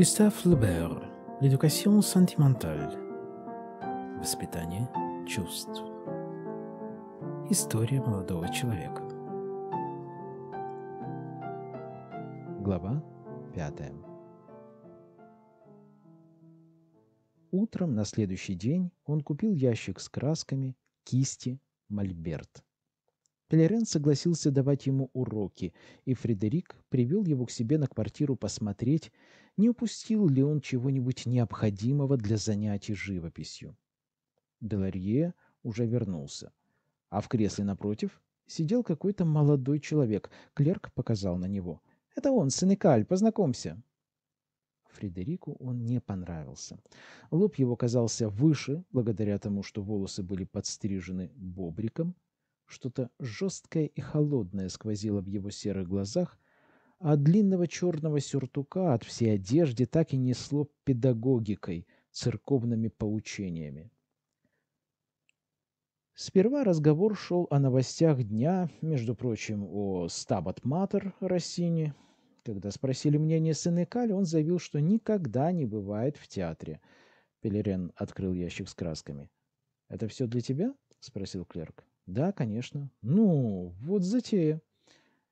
Густав Флобер. L'éducation sentimentale. Воспитание чувств. История молодого человека. Глава пятая. Утром на следующий день он купил ящик с красками, кисти, мольберт. Пелерен согласился давать ему уроки, и Фредерик привел его к себе на квартиру посмотреть, не упустил ли он чего-нибудь необходимого для занятий живописью. Деларье уже вернулся. А в кресле напротив сидел какой-то молодой человек. Клерк показал на него. «Это он, Сенекаль, познакомься». Фредерику он не понравился. Лоб его казался выше, благодаря тому, что волосы были подстрижены бобриком. Что-то жесткое и холодное сквозило в его серых глазах, от а длинного черного сюртука, от всей одежды так и несло педагогикой, церковными поучениями. Сперва разговор шел о новостях дня, между прочим, о Стабат Матер Россини. Когда спросили мнение сына Кали, он заявил, что никогда не бывает в театре. Пелерен открыл ящик с красками. «Это все для тебя?» — спросил клерк. «Да, конечно». «Ну, вот затея»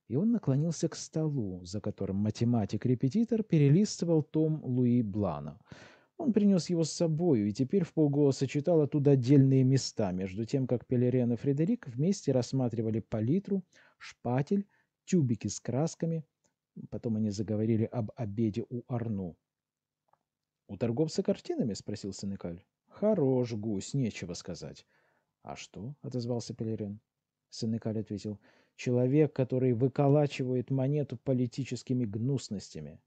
и он наклонился к столу, за которым математик-репетитор перелистывал том Луи Блана. Он принес его с собою и теперь в полголоса читал оттуда отдельные места, между тем, как Пелерен и Фредерик вместе рассматривали палитру, шпатель, тюбики с красками. Потом они заговорили об обеде у Арну. «У торговца картинами?» — спросил Сенекаль. «Хорош гусь, нечего сказать». «А что?» — отозвался Пелерен. Сенекаль ответил — Человек, который выколачивает монету политическими гнусностями.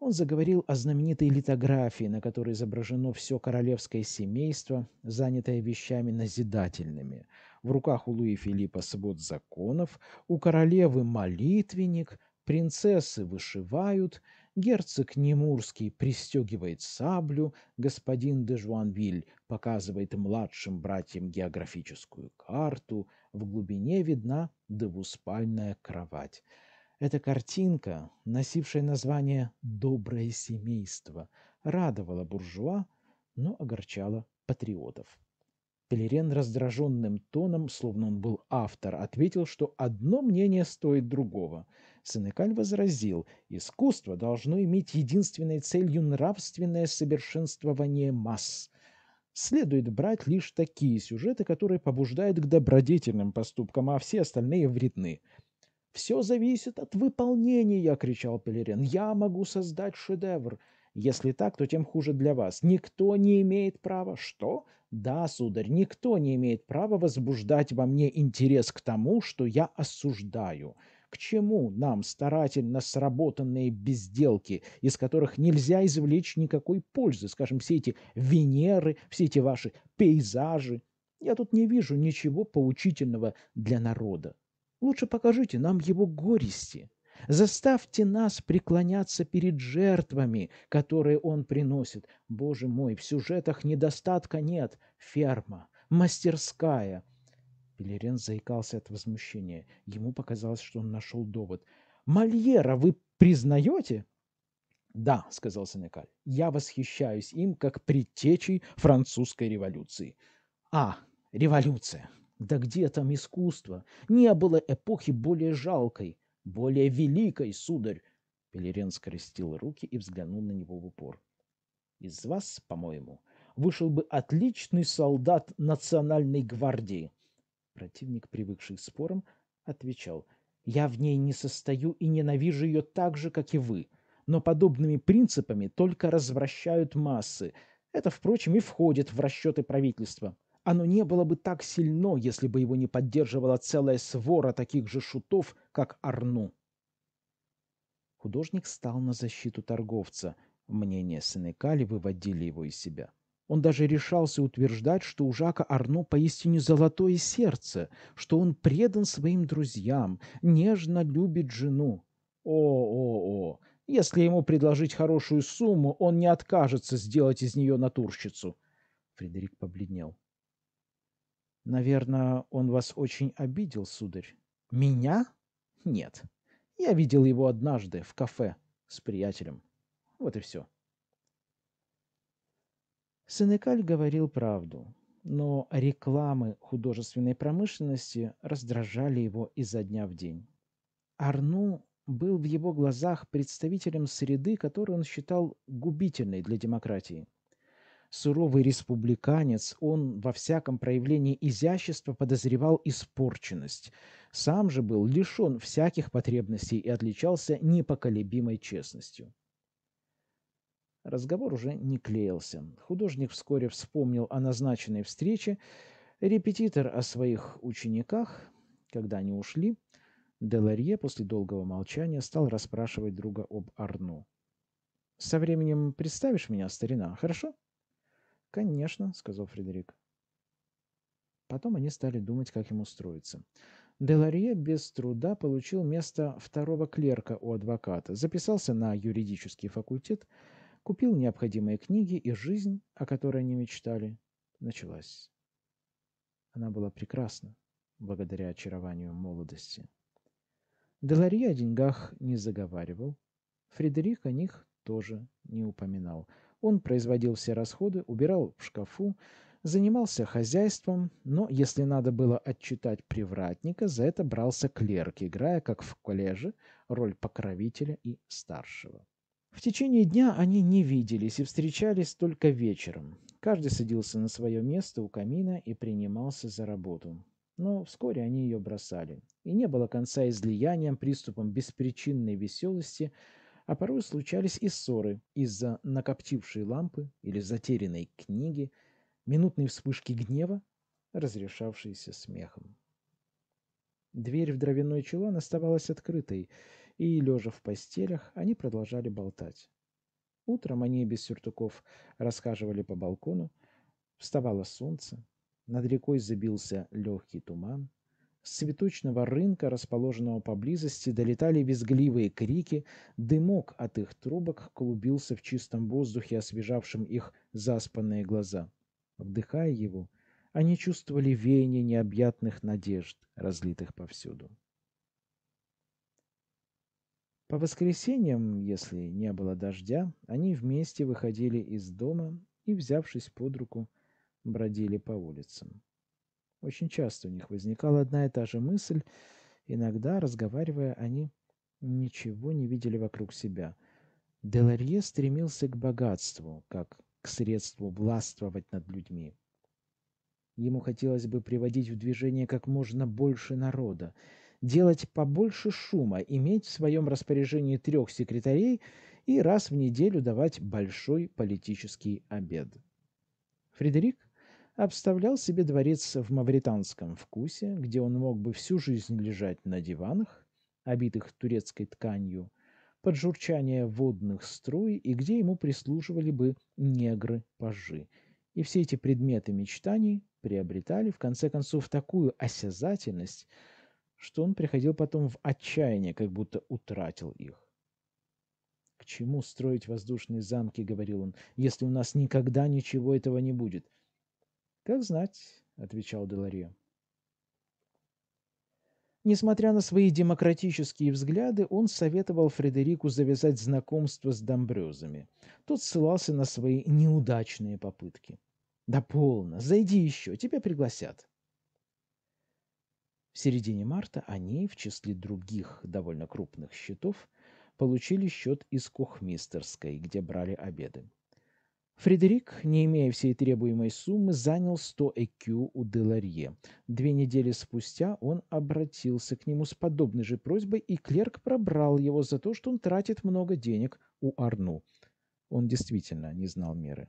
Он заговорил о знаменитой литографии, на которой изображено все королевское семейство, занятое вещами назидательными. В руках у Луи Филиппа свод законов, у королевы молитвенник, принцессы вышивают – герцог Немурский пристегивает саблю, господин де Жуанвиль показывает младшим братьям географическую карту, в глубине видна двуспальная кровать. Эта картинка, носившая название «Доброе семейство», радовала буржуа, но огорчала патриотов. Пелерен раздраженным тоном, словно он был автор, ответил, что одно мнение стоит другого – Сенекаль возразил, искусство должно иметь единственной целью нравственное совершенствование масс. Следует брать лишь такие сюжеты, которые побуждают к добродетельным поступкам, а все остальные вредны. «Все зависит от выполнения!» — кричал Пелерен. «Я могу создать шедевр!» Если так, то тем хуже для вас. Никто не имеет права... Что? Да, сударь, никто не имеет права возбуждать во мне интерес к тому, что я осуждаю. К чему нам старательно сработанные безделки, из которых нельзя извлечь никакой пользы, скажем, все эти Венеры, все эти ваши пейзажи? Я тут не вижу ничего поучительного для народа. Лучше покажите нам его горести. Заставьте нас преклоняться перед жертвами, которые он приносит. Боже мой, в сюжетах недостатка нет. Ферма, мастерская, Пелерен заикался от возмущения. Ему показалось, что он нашел довод. «Мольера вы признаете?» «Да», — сказал Сенекаль, — «я восхищаюсь им как предтечей французской революции». «А, революция! Да где там искусство? Не было эпохи более жалкой, более великой, сударь!» Пелерен скрестил руки и взглянул на него в упор. «Из вас, по-моему, вышел бы отличный солдат национальной гвардии. Противник, привыкший к спорам, отвечал «Я в ней не состою и ненавижу ее так же, как и вы, но подобными принципами только развращают массы. Это, впрочем, и входит в расчеты правительства. Оно не было бы так сильно, если бы его не поддерживала целая свора таких же шутов, как Арну». Художник стал на защиту торговца. Мнения Сенекали выводили его из себя. Он даже решался утверждать, что у Жака Арно поистине золотое сердце, что он предан своим друзьям, нежно любит жену. О-о-о! Если ему предложить хорошую сумму, он не откажется сделать из нее натурщицу. Фредерик побледнел. «Наверное, он вас очень обидел, сударь». «Меня? Нет. Я видел его однажды в кафе с приятелем. Вот и все». Сенекаль говорил правду, но рекламы художественной промышленности раздражали его изо дня в день. Арну был в его глазах представителем среды, которую он считал губительной для демократии. Суровый республиканец, он во всяком проявлении изящества подозревал испорченность. Сам же был лишен всяких потребностей и отличался непоколебимой честностью. Разговор уже не клеился. Художник вскоре вспомнил о назначенной встрече, репетитор о своих учениках. Когда они ушли, Деларье после долгого молчания стал расспрашивать друга об Арну. «Со временем представишь меня, старина, хорошо?» «Конечно», — сказал Фредерик. Потом они стали думать, как им устроиться. Деларье без труда получил место второго клерка у адвоката, записался на юридический факультет — купил необходимые книги, и жизнь, о которой они мечтали, началась. Она была прекрасна, благодаря очарованию молодости. Делари о деньгах не заговаривал, Фредерик о них тоже не упоминал. Он производил все расходы, убирал в шкафу, занимался хозяйством, но если надо было отчитать привратника, за это брался клерк, играя, как в коллеже, роль покровителя и старшего. В течение дня они не виделись и встречались только вечером. Каждый садился на свое место у камина и принимался за работу. Но вскоре они ее бросали. И не было конца излияниям, приступам беспричинной веселости, а порой случались и ссоры из-за накоптившей лампы или затерянной книги, минутные вспышки гнева, разрешавшиеся смехом. Дверь в дровяной чулан оставалась открытой — и, лежа в постелях, они продолжали болтать. Утром они без сюртуков расхаживали по балкону, вставало солнце, над рекой забился легкий туман, с цветочного рынка, расположенного поблизости, долетали визгливые крики, дымок от их трубок клубился в чистом воздухе, освежавшем их заспанные глаза. Вдыхая его, они чувствовали веяние необъятных надежд, разлитых повсюду. По воскресеньям, если не было дождя, они вместе выходили из дома и, взявшись под руку, бродили по улицам. Очень часто у них возникала одна и та же мысль. Иногда, разговаривая, они ничего не видели вокруг себя. Деларье стремился к богатству, как к средству властвовать над людьми. Ему хотелось бы приводить в движение как можно больше народа, делать побольше шума, иметь в своем распоряжении трех секретарей и раз в неделю давать большой политический обед. Фредерик обставлял себе дворец в мавританском вкусе, где он мог бы всю жизнь лежать на диванах, обитых турецкой тканью, под журчание водных струй и где ему прислуживали бы негры-пажи. И все эти предметы мечтаний приобретали, в конце концов, такую осязательность, что он приходил потом в отчаяние, как будто утратил их. «К чему строить воздушные замки?» — говорил он, — «если у нас никогда ничего этого не будет». «Как знать», — отвечал Деларье. Несмотря на свои демократические взгляды, он советовал Фредерику завязать знакомство с домбрёзами. Тот ссылался на свои неудачные попытки. «Да полно, зайди еще, тебя пригласят». В середине марта они, в числе других довольно крупных счетов, получили счет из кухмистерской, где брали обеды. Фредерик, не имея всей требуемой суммы, занял 100 ЭКЮ у Деларье. Две недели спустя он обратился к нему с подобной же просьбой, и клерк пробрал его за то, что он тратит много денег у Арну. Он действительно не знал меры.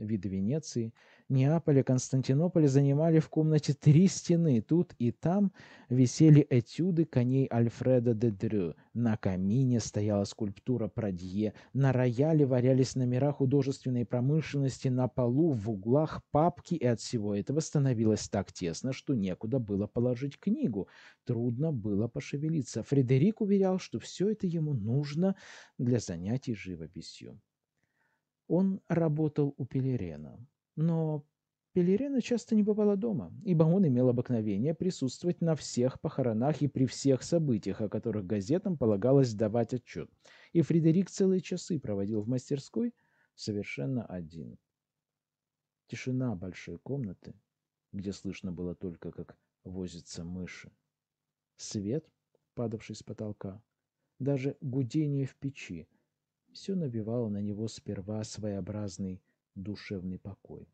Вид Венеции, Неаполя, Константинополя занимали в комнате три стены. Тут и там висели этюды коней Альфреда де Дрю. На камине стояла скульптура Прадье. На рояле варялись номера художественной промышленности. На полу, в углах папки. И от всего этого становилось так тесно, что некуда было положить книгу. Трудно было пошевелиться. Фредерик уверял, что все это ему нужно для занятий живописью. Он работал у Пелерена, но Пелерена часто не бывало дома, ибо он имел обыкновение присутствовать на всех похоронах и при всех событиях, о которых газетам полагалось давать отчет, и Фредерик целые часы проводил в мастерской совершенно один. Тишина большой комнаты, где слышно было только, как возятся мыши, свет, падавший с потолка, даже гудение в печи — все набивало на него сперва своеобразный душевный покой.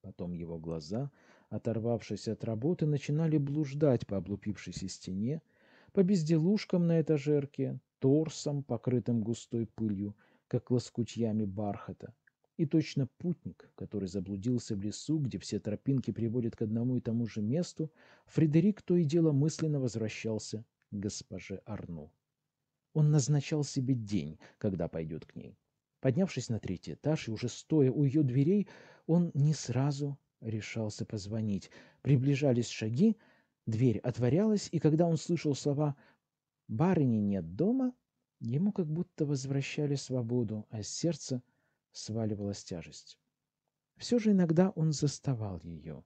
Потом его глаза, оторвавшись от работы, начинали блуждать по облупившейся стене, по безделушкам на этажерке, торсом, покрытым густой пылью, как лоскутьями бархата. И точно путник, который заблудился в лесу, где все тропинки приводят к одному и тому же месту, Фредерик то и дело мысленно возвращался к госпоже Арну. Он назначал себе день, когда пойдет к ней. Поднявшись на третий этаж и уже стоя у ее дверей, он не сразу решался позвонить. Приближались шаги, дверь отворялась, и когда он слышал слова «барыни нет дома», ему как будто возвращали свободу, а с сердца сваливалась тяжесть. Все же иногда он заставал ее.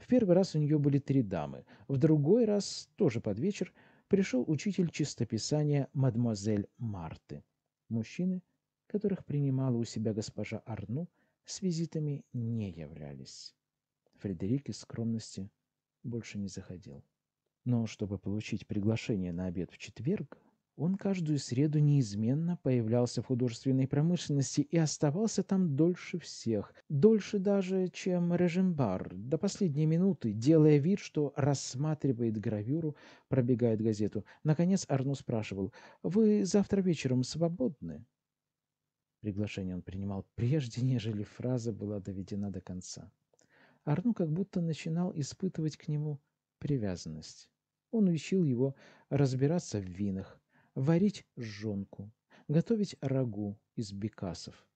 В первый раз у нее были три дамы, в другой раз, тоже под вечер, пришел учитель чистописания мадемуазель Марты. Мужчины, которых принимала у себя госпожа Арну, с визитами не являлись. Фредерик из скромности больше не заходил. Но чтобы получить приглашение на обед в четверг, он каждую среду неизменно появлялся в художественной промышленности и оставался там дольше всех, дольше даже, чем Режимбар, до последней минуты, делая вид, что рассматривает гравюру, пробегает газету. Наконец Арну спрашивал, «Вы завтра вечером свободны?» Приглашение он принимал прежде, нежели фраза была доведена до конца. Арну как будто начинал испытывать к нему привязанность. Он учил его разбираться в винах, варить жженку, готовить рагу из бекасов.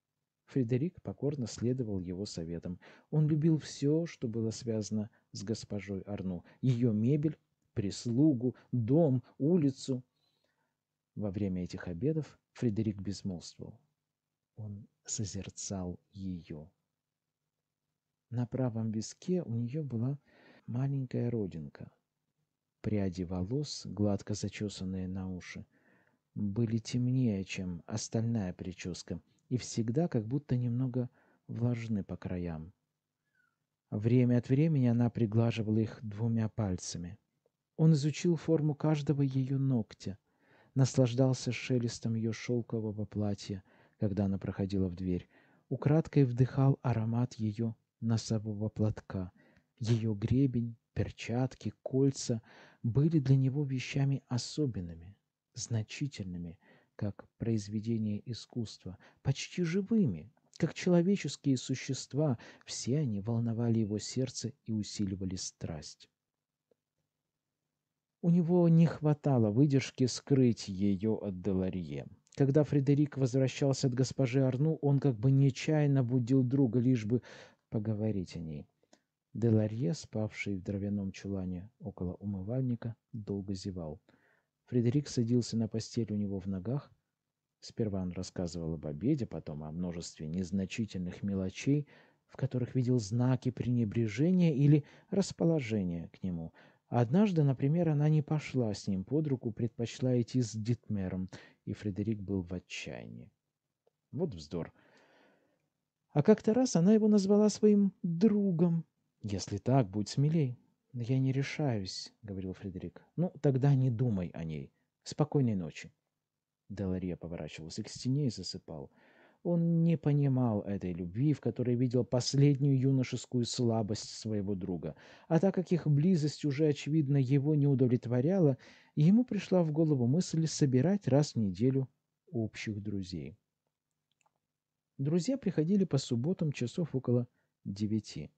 Фредерик покорно следовал его советам. Он любил все, что было связано с госпожой Арну. Ее мебель, прислугу, дом, улицу. Во время этих обедов Фредерик безмолвствовал. Он созерцал ее. На правом виске у нее была маленькая родинка. Пряди волос, гладко зачесанные на уши, были темнее, чем остальная прическа, и всегда как будто немного влажны по краям. Время от времени она приглаживала их двумя пальцами. Он изучил форму каждого ее ногтя, наслаждался шелестом ее шелкового платья, когда она проходила в дверь, украдкой вдыхал аромат ее носового платка. Ее гребень, перчатки, кольца были для него вещами особенными, значительными, как произведения искусства, почти живыми, как человеческие существа, все они волновали его сердце и усиливали страсть. У него не хватало выдержки скрыть ее от Деларье. Когда Фредерик возвращался от госпожи Арну, он как бы нечаянно будил друга, лишь бы поговорить о ней. Деларье, спавший в дровяном чулане около умывальника, долго зевал – Фредерик садился на постель у него в ногах. Сперва он рассказывал об обеде, потом о множестве незначительных мелочей, в которых видел знаки пренебрежения или расположения к нему. Однажды, например, она не пошла с ним под руку, предпочла идти с Дитмером, и Фредерик был в отчаянии. Вот вздор. А как-то раз она его назвала своим «другом». Если так, будь смелей. «Но я не решаюсь», — говорил Фредерик. «Ну, тогда не думай о ней. Спокойной ночи». Делария поворачивался к стене и засыпал. Он не понимал этой любви, в которой видел последнюю юношескую слабость своего друга. А так как их близость уже, очевидно, его не удовлетворяла, ему пришла в голову мысль собирать раз в неделю общих друзей. Друзья приходили по субботам часов около девяти.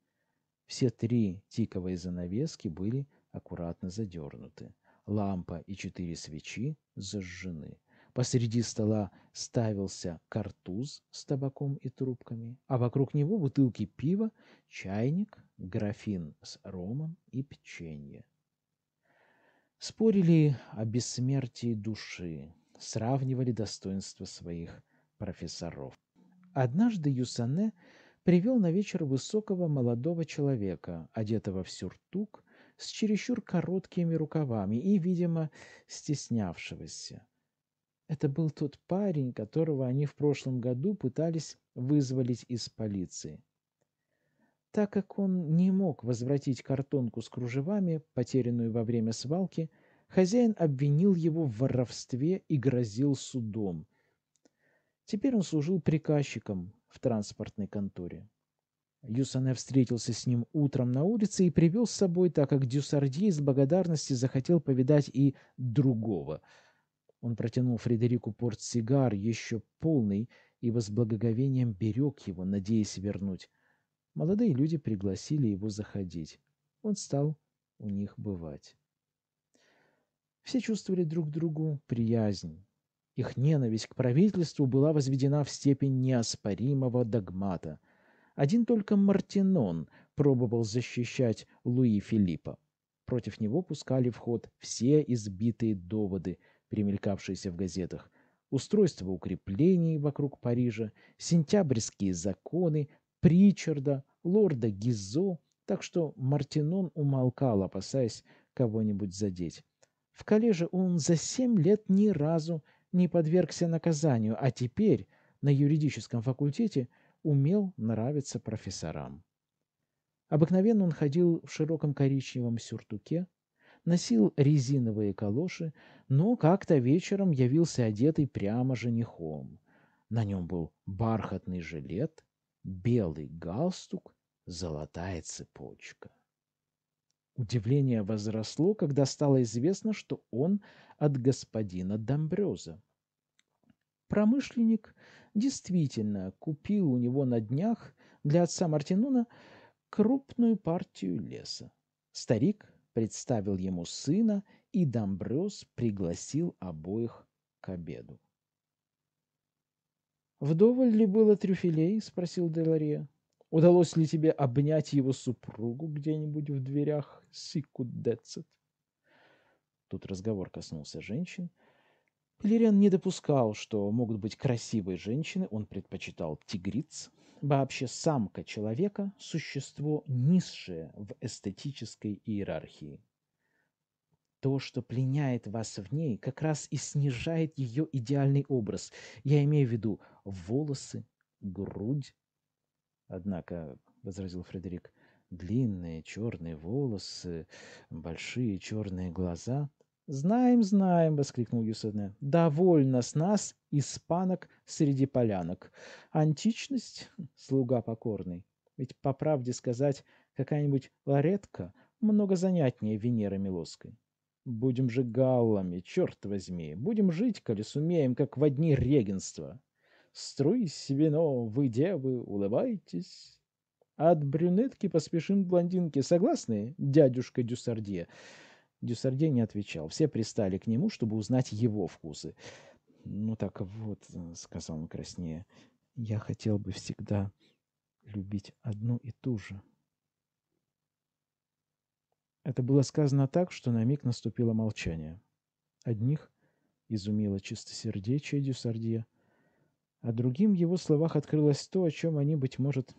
Все три тиковые занавески были аккуратно задернуты. Лампа и четыре свечи зажжены. Посреди стола ставился картуз с табаком и трубками, а вокруг него бутылки пива, чайник, графин с ромом и печенье. Спорили о бессмертии души, сравнивали достоинства своих профессоров. Однажды Юсане привел на вечер высокого молодого человека, одетого в сюртук, с чересчур короткими рукавами и, видимо, стеснявшегося. Это был тот парень, которого они в прошлом году пытались вызволить из полиции. Так как он не мог возвратить картонку с кружевами, потерянную во время свалки, хозяин обвинил его в воровстве и грозил судом. Теперь он служил приказчиком, в транспортной конторе. Юсане встретился с ним утром на улице и привел с собой, так как Дюсардье из благодарности захотел повидать и другого. Он протянул Фредерику портсигар, еще полный, и с благоговением берег его, надеясь вернуть. Молодые люди пригласили его заходить. Он стал у них бывать. Все чувствовали друг другу приязнь. Их ненависть к правительству была возведена в степень неоспоримого догмата. Один только Мартинон пробовал защищать Луи Филиппа. Против него пускали в ход все избитые доводы, примелькавшиеся в газетах. Устройство укреплений вокруг Парижа, сентябрьские законы, Причарда, лорда Гизо, так что Мартинон умолкал, опасаясь кого-нибудь задеть. В коллеже он за семь лет ни разу не подвергся наказанию, а теперь на юридическом факультете умел нравиться профессорам. Обыкновенно он ходил в широком коричневом сюртуке, носил резиновые калоши, но как-то вечером явился одетый прямо женихом. На нем был бархатный жилет, белый галстук, золотая цепочка. Удивление возросло, когда стало известно, что он от господина Домбрёза. Промышленник действительно купил у него на днях для отца Мартинуна крупную партию леса. Старик представил ему сына, и Домбрёз пригласил обоих к обеду. «Вдоволь ли было трюфелей?» — спросил Деларе. «Удалось ли тебе обнять его супругу где-нибудь в дверях Сикудецет?» Тут разговор коснулся женщин. Пелериан не допускал, что могут быть красивые женщины, он предпочитал тигриц, вообще самка человека – существо низшее в эстетической иерархии. То, что пленяет вас в ней, как раз и снижает ее идеальный образ. Я имею в виду волосы, грудь. Однако, — возразил Фредерик, — длинные черные волосы, большие черные глаза — «Знаем, знаем!» — воскликнул Юсуне. «Довольно с нас, испанок среди полянок. Античность — слуга покорный. Ведь, по правде сказать, какая-нибудь ларетка много занятнее Венеры Милоской. Будем же галлами, черт возьми! Будем жить, коли сумеем, как в одни регенства! Струись, вино, вы, девы, улыбайтесь!» От брюнетки поспешим к блондинке. Согласны, дядюшка Дюсардье? Дюсардье не отвечал. Все пристали к нему, чтобы узнать его вкусы. «Ну так вот», э, — сказал он краснее, — «я хотел бы всегда любить одну и ту же». Это было сказано так, что на миг наступило молчание. Одних изумило чистосердечие Дюсардье, а другим в его словах открылось то, о чем они, быть может,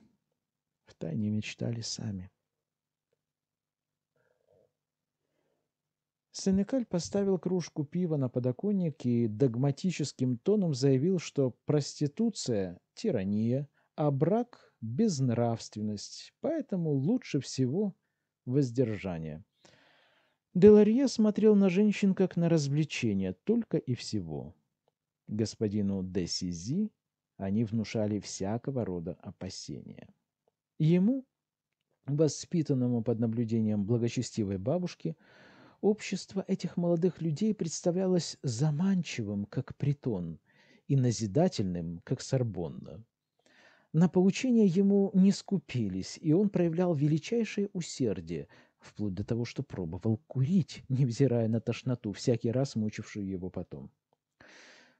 втайне мечтали сами. Сенекаль поставил кружку пива на подоконник и догматическим тоном заявил, что проституция – тирания, а брак – безнравственность, поэтому лучше всего воздержание. Деларье смотрел на женщин как на развлечение, только и всего. Господину де Сизи они внушали всякого рода опасения. Ему, воспитанному под наблюдением благочестивой бабушки – Общество этих молодых людей представлялось заманчивым, как притон, и назидательным, как Сорбонна. На поучение ему не скупились, и он проявлял величайшее усердие, вплоть до того, что пробовал курить, невзирая на тошноту, всякий раз мучившую его потом.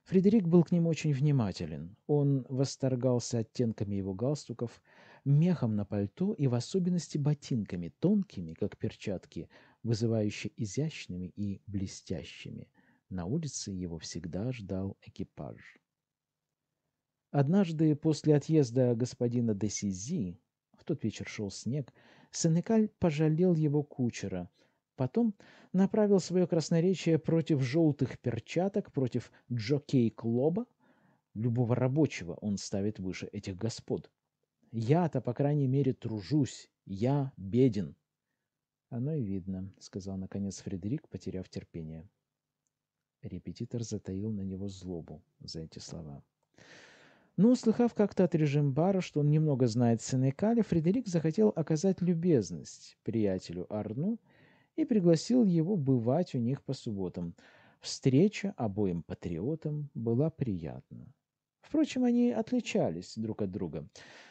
Фредерик был к ним очень внимателен. Он восторгался оттенками его галстуков, мехом на пальто и в особенности ботинками, тонкими, как перчатки, вызывающе изящными и блестящими. На улице его всегда ждал экипаж. Однажды после отъезда господина де Сизи, в тот вечер шел снег, Сенекаль пожалел его кучера. Потом направил свое красноречие против желтых перчаток, против джокей-клоба. Любого рабочего он ставит выше этих господ. Я-то, по крайней мере, тружусь. Я беден. «Оно и видно», — сказал наконец Фредерик, потеряв терпение. Репетитор затаил на него злобу за эти слова. Но, услыхав как-то от режим бара, что он немного знает Сенекаля, Фредерик захотел оказать любезность приятелю Арну и пригласил его бывать у них по субботам. Встреча обоим патриотам была приятна. Впрочем, они отличались друг от друга.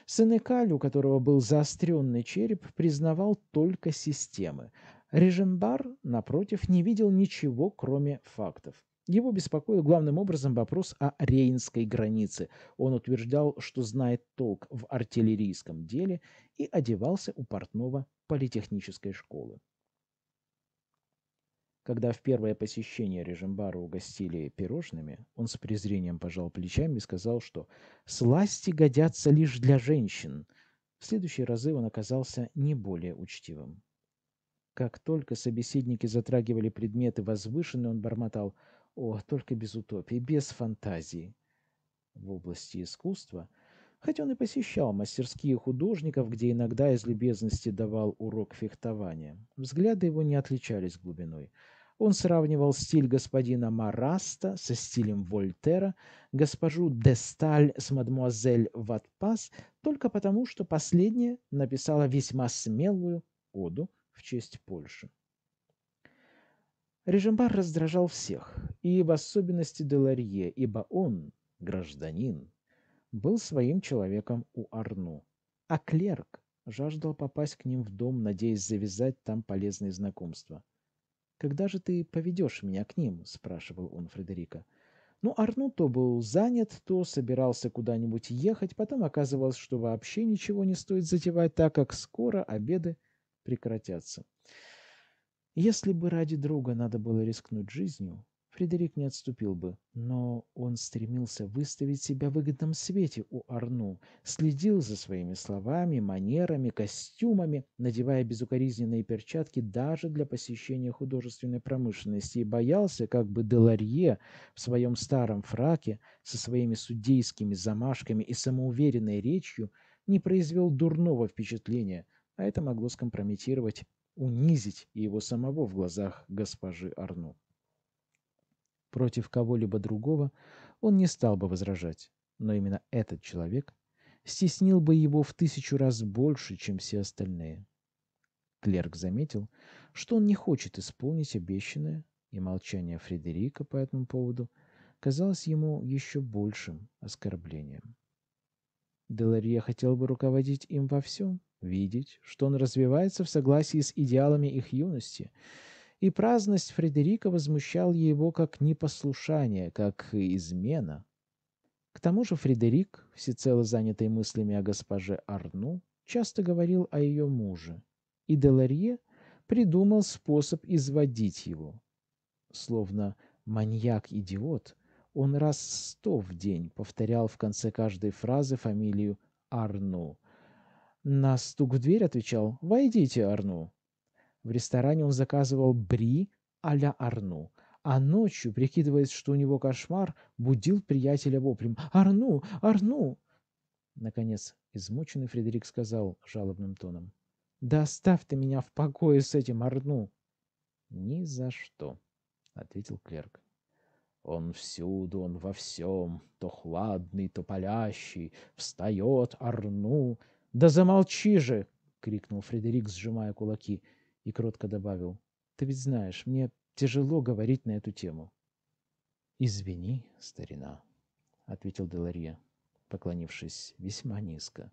Сенекаль, у которого был заостренный череп, признавал только системы. Режимбар, напротив, не видел ничего, кроме фактов. Его беспокоил главным образом вопрос о рейнской границе. Он утверждал, что знает толк в артиллерийском деле и одевался у портного политехнической школы. Когда в первое посещение Режимбара угостили пирожными, он с презрением пожал плечами и сказал, что «сласти годятся лишь для женщин». В следующие разы он оказался не более учтивым. Как только собеседники затрагивали предметы возвышенные, он бормотал «О, только без утопии, без фантазии». В области искусства – хотя он и посещал мастерские художников, где иногда из любезности давал урок фехтования. Взгляды его не отличались глубиной. Он сравнивал стиль господина Мараста со стилем Вольтера, госпожу Десталь с мадемуазель Ватпас только потому, что последняя написала весьма смелую оду в честь Польши. Режимбар раздражал всех, и в особенности Деларье, ибо он, гражданин, был своим человеком у Арну, а клерк жаждал попасть к ним в дом, надеясь завязать там полезные знакомства – «Когда же ты поведешь меня к ним?» – спрашивал он Фредерика. Ну, Арну то был занят, то собирался куда-нибудь ехать, потом оказывалось, что вообще ничего не стоит затевать, так как скоро обеды прекратятся. Если бы ради друга надо было рискнуть жизнью, Фредерик не отступил бы, но он стремился выставить себя в выгодном свете у Арну, следил за своими словами, манерами, костюмами, надевая безукоризненные перчатки даже для посещения художественной промышленности и боялся, как бы Деларье в своем старом фраке со своими судейскими замашками и самоуверенной речью не произвел дурного впечатления, а это могло скомпрометировать, унизить и его самого в глазах госпожи Арну. Против кого-либо другого он не стал бы возражать, но именно этот человек стеснил бы его в тысячу раз больше, чем все остальные. Клерк заметил, что он не хочет исполнить обещанное, и молчание Фредерика по этому поводу казалось ему еще большим оскорблением. Деларье хотел бы руководить им во всем, видеть, что он развивается в согласии с идеалами их юности – и праздность Фредерика возмущала его как непослушание, как измена. К тому же Фредерик, всецело занятый мыслями о госпоже Арну, часто говорил о ее муже, и Деларье придумал способ изводить его. Словно маньяк-идиот, он раз сто в день повторял в конце каждой фразы фамилию Арну. На стук в дверь отвечал «Войдите, Арну», в ресторане он заказывал бри а-ля Арну, а ночью, прикидываясь, что у него кошмар, будил приятеля воплем «Арну! Арну!». Наконец, измученный Фредерик сказал жалобным тоном «Да оставь ты меня в покое с этим Арну!» «Ни за что», — ответил клерк. Он всюду, он во всем, то хладный, то палящий, встает, орну. «Да замолчи же!» — крикнул Фредерик, сжимая кулаки и кротко добавил, «Ты ведь знаешь, мне тяжело говорить на эту тему». «Извини, старина», — ответил Деларье, поклонившись весьма низко.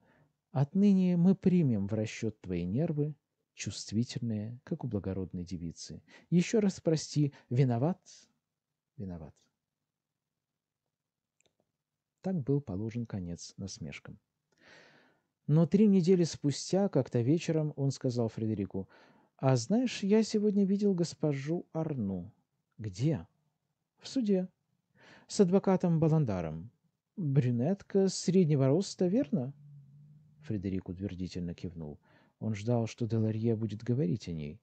«Отныне мы примем в расчет твои нервы, чувствительные, как у благородной девицы. Еще раз прости, виноват, виноват». Так был положен конец насмешкам. Но три недели спустя, как-то вечером, он сказал Фредерику, «А знаешь, я сегодня видел госпожу Арну». «Где?» «В суде. С адвокатом Баландаром. Брюнетка среднего роста, верно?» Фредерик утвердительно кивнул. Он ждал, что Деларье будет говорить о ней.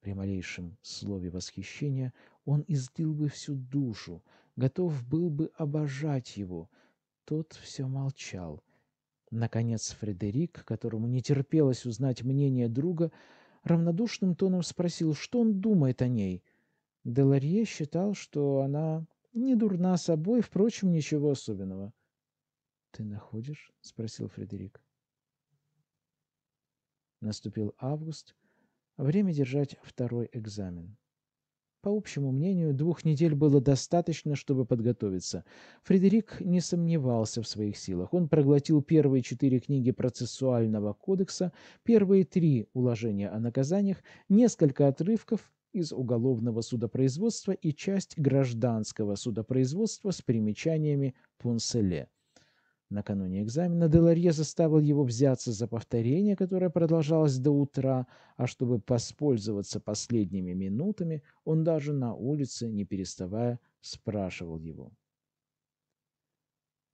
При малейшем слове восхищения он излил бы всю душу, готов был бы обожать его. Тот все молчал. Наконец Фредерик, которому не терпелось узнать мнение друга, равнодушным тоном спросил, что он думает о ней. Деларье считал, что она не дурна собой, впрочем, ничего особенного. «Ты находишь?» — спросил Фредерик. Наступил август. Время держать второй экзамен. По общему мнению, двух недель было достаточно, чтобы подготовиться. Фредерик не сомневался в своих силах. Он проглотил первые четыре книги процессуального кодекса, первые три уложения о наказаниях, несколько отрывков из уголовного судопроизводства и часть гражданского судопроизводства с примечаниями Пунселе. Накануне экзамена Деларье заставил его взяться за повторение, которое продолжалось до утра, а чтобы воспользоваться последними минутами, он даже на улице, не переставая, спрашивал его.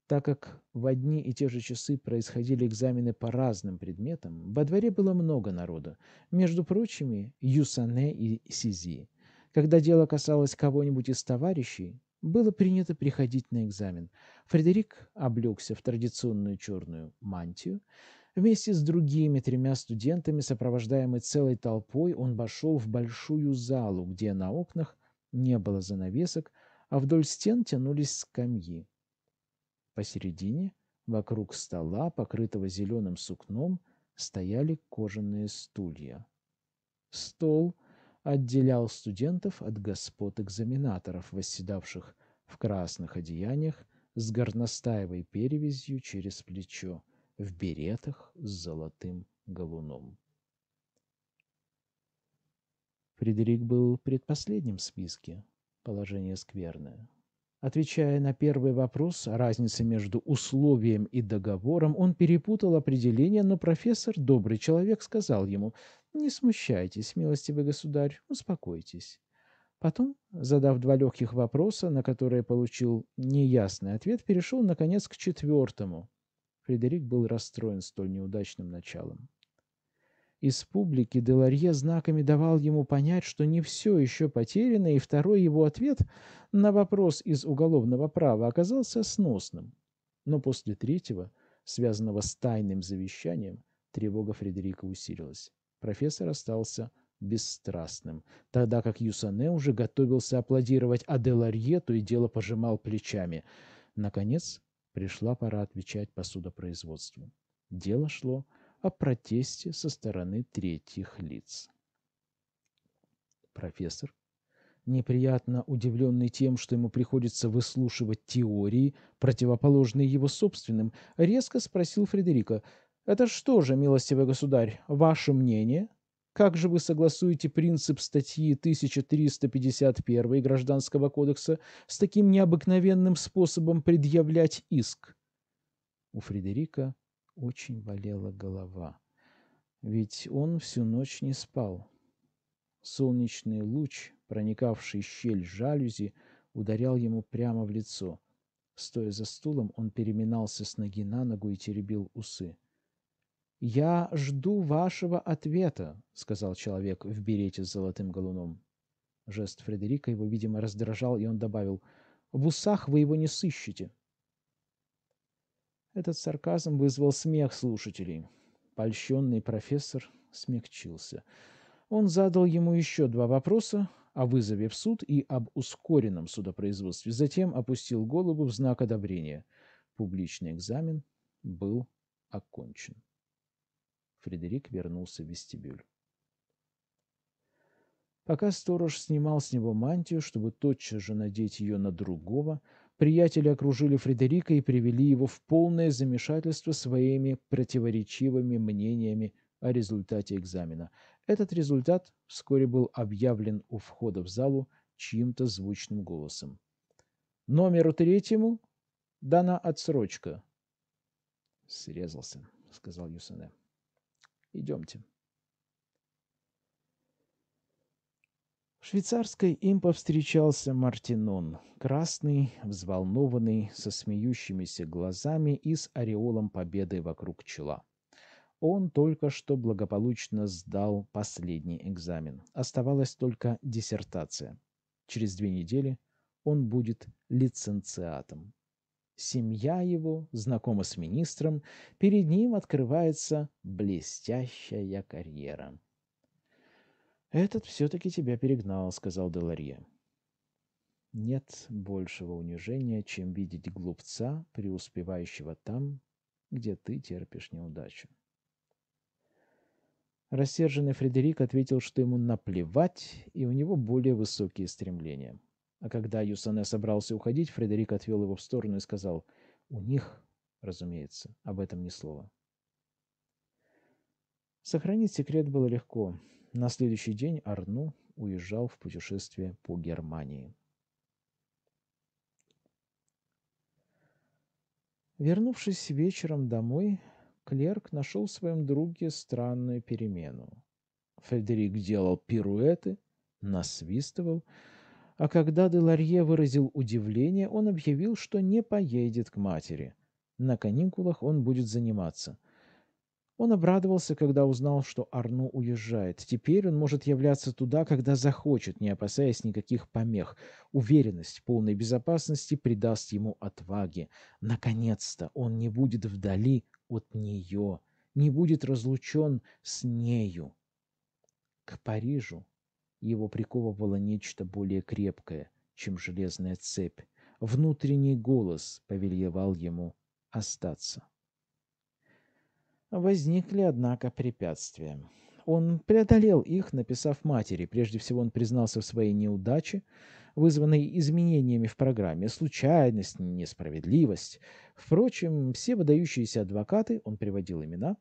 Так как в одни и те же часы происходили экзамены по разным предметам, во дворе было много народа, между прочими Юсане и Сизи. Когда дело касалось кого-нибудь из товарищей, было принято приходить на экзамен. Фредерик облегся в традиционную черную мантию. Вместе с другими тремя студентами, сопровождаемый целой толпой, он вошел в большую залу, где на окнах не было занавесок, а вдоль стен тянулись скамьи. Посередине, вокруг стола, покрытого зеленым сукном, стояли кожаные стулья. Стол — отделял студентов от господ экзаменаторов, восседавших в красных одеяниях с горностаевой перевязью через плечо, в беретах с золотым галуном. Фредерик был предпоследним в списке. Положение скверное. Отвечая на первый вопрос о разнице между условием и договором, он перепутал определение, но профессор, добрый человек, сказал ему, «Не смущайтесь, милостивый государь, успокойтесь». Потом, задав два легких вопроса, на которые получил неясный ответ, перешел, наконец, к четвертому. Фредерик был расстроен столь неудачным началом. Из публики Деларье знаками давал ему понять, что не все еще потеряно, и второй его ответ на вопрос из уголовного права оказался сносным. Но после третьего, связанного с тайным завещанием, тревога Фредерика усилилась. Профессор остался бесстрастным, тогда как Юсане уже готовился аплодировать, Аделарье, то и дело пожимал плечами. Наконец, пришла пора отвечать посудопроизводству. Дело шло о протесте со стороны третьих лиц. Профессор, неприятно удивленный тем, что ему приходится выслушивать теории, противоположные его собственным, резко спросил Фредерика — это что же, милостивый государь, ваше мнение? Как же вы согласуете принцип статьи 1351 Гражданского кодекса с таким необыкновенным способом предъявлять иск? У Фредерика очень болела голова, ведь он всю ночь не спал. Солнечный луч, проникавший щель жалюзи, ударял ему прямо в лицо. Стоя за стулом, он переминался с ноги на ногу и теребил усы. «Я жду вашего ответа», — сказал человек в берете с золотым галуном. Жест Фредерика его, видимо, раздражал, и он добавил, «В усах вы его не сыщете». Этот сарказм вызвал смех слушателей. Польщенный профессор смягчился. Он задал ему еще два вопроса о вызове в суд и об ускоренном судопроизводстве, затем опустил голову в знак одобрения. Публичный экзамен был окончен. Фредерик вернулся в вестибюль. Пока сторож снимал с него мантию, чтобы тотчас же надеть ее на другого, приятели окружили Фредерика и привели его в полное замешательство своими противоречивыми мнениями о результате экзамена. Этот результат вскоре был объявлен у входа в залу чьим-то звучным голосом. «Номеру третьему дана отсрочка». «Срезался», — сказал Юсане. Идемте. В швейцарской им повстречался Мартинон, красный, взволнованный, со смеющимися глазами и с ореолом победы вокруг чела. Он только что благополучно сдал последний экзамен. Оставалась только диссертация. Через две недели он будет лиценциатом семья его знакома с министром, перед ним открывается блестящая карьера. «Этот все-таки тебя перегнал», — сказал Деларье. Нет большего унижения, чем видеть глупца, преуспевающего там, где ты терпишь неудачу. Рассерженный Фредерик ответил, что ему наплевать, и у него более высокие стремления. А когда Юсане собрался уходить, Фредерик отвел его в сторону и сказал «У них, разумеется, об этом ни слова». Сохранить секрет было легко. На следующий день Арну уезжал в путешествие по Германии. Вернувшись вечером домой, клерк нашел в своем друге странную перемену. Фредерик делал пируэты, насвистывал, а когда Деларье выразил удивление, он объявил, что не поедет к матери. На каникулах он будет заниматься. Он обрадовался, когда узнал, что Арну уезжает. Теперь он может являться туда, когда захочет, не опасаясь никаких помех. Уверенность полной безопасности придаст ему отваги. Наконец-то он не будет вдали от нее, не будет разлучен с нею. К Парижу его приковывало нечто более крепкое, чем железная цепь. Внутренний голос повелевал ему остаться. Возникли, однако, препятствия. Он преодолел их, написав матери. Прежде всего он признался в своей неудаче, вызванной изменениями в программе, случайность, несправедливость. Впрочем, все выдающиеся адвокаты, он приводил имена,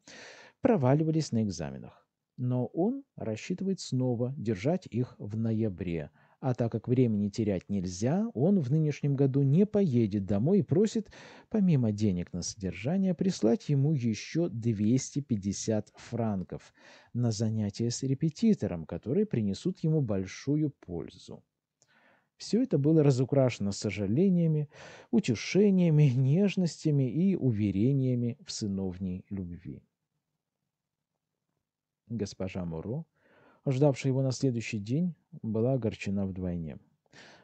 проваливались на экзаменах но он рассчитывает снова держать их в ноябре. А так как времени терять нельзя, он в нынешнем году не поедет домой и просит, помимо денег на содержание, прислать ему еще 250 франков на занятия с репетитором, которые принесут ему большую пользу. Все это было разукрашено сожалениями, утешениями, нежностями и уверениями в сыновней любви. Госпожа Муро, ждавшая его на следующий день, была огорчена вдвойне.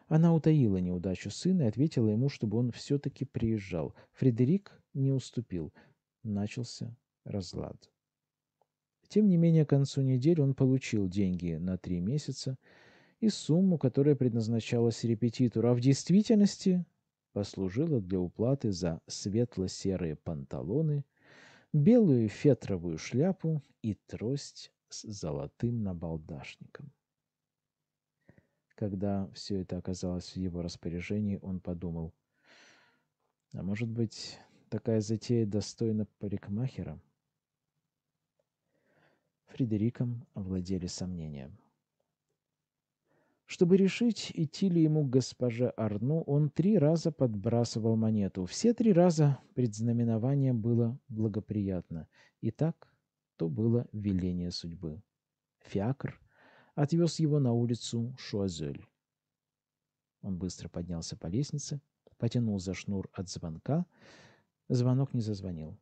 Она утаила неудачу сына и ответила ему, чтобы он все-таки приезжал. Фредерик не уступил. Начался разлад. Тем не менее, к концу недели он получил деньги на три месяца и сумму, которая предназначалась репетитору, а в действительности послужила для уплаты за светло-серые панталоны белую фетровую шляпу и трость с золотым набалдашником. Когда все это оказалось в его распоряжении, он подумал, а может быть, такая затея достойна парикмахера? Фредериком овладели сомнением. Чтобы решить, идти ли ему к госпоже Арну, он три раза подбрасывал монету. Все три раза предзнаменование было благоприятно. и так, то было веление судьбы. Фиакр отвез его на улицу Шуазель. Он быстро поднялся по лестнице, потянул за шнур от звонка. Звонок не зазвонил.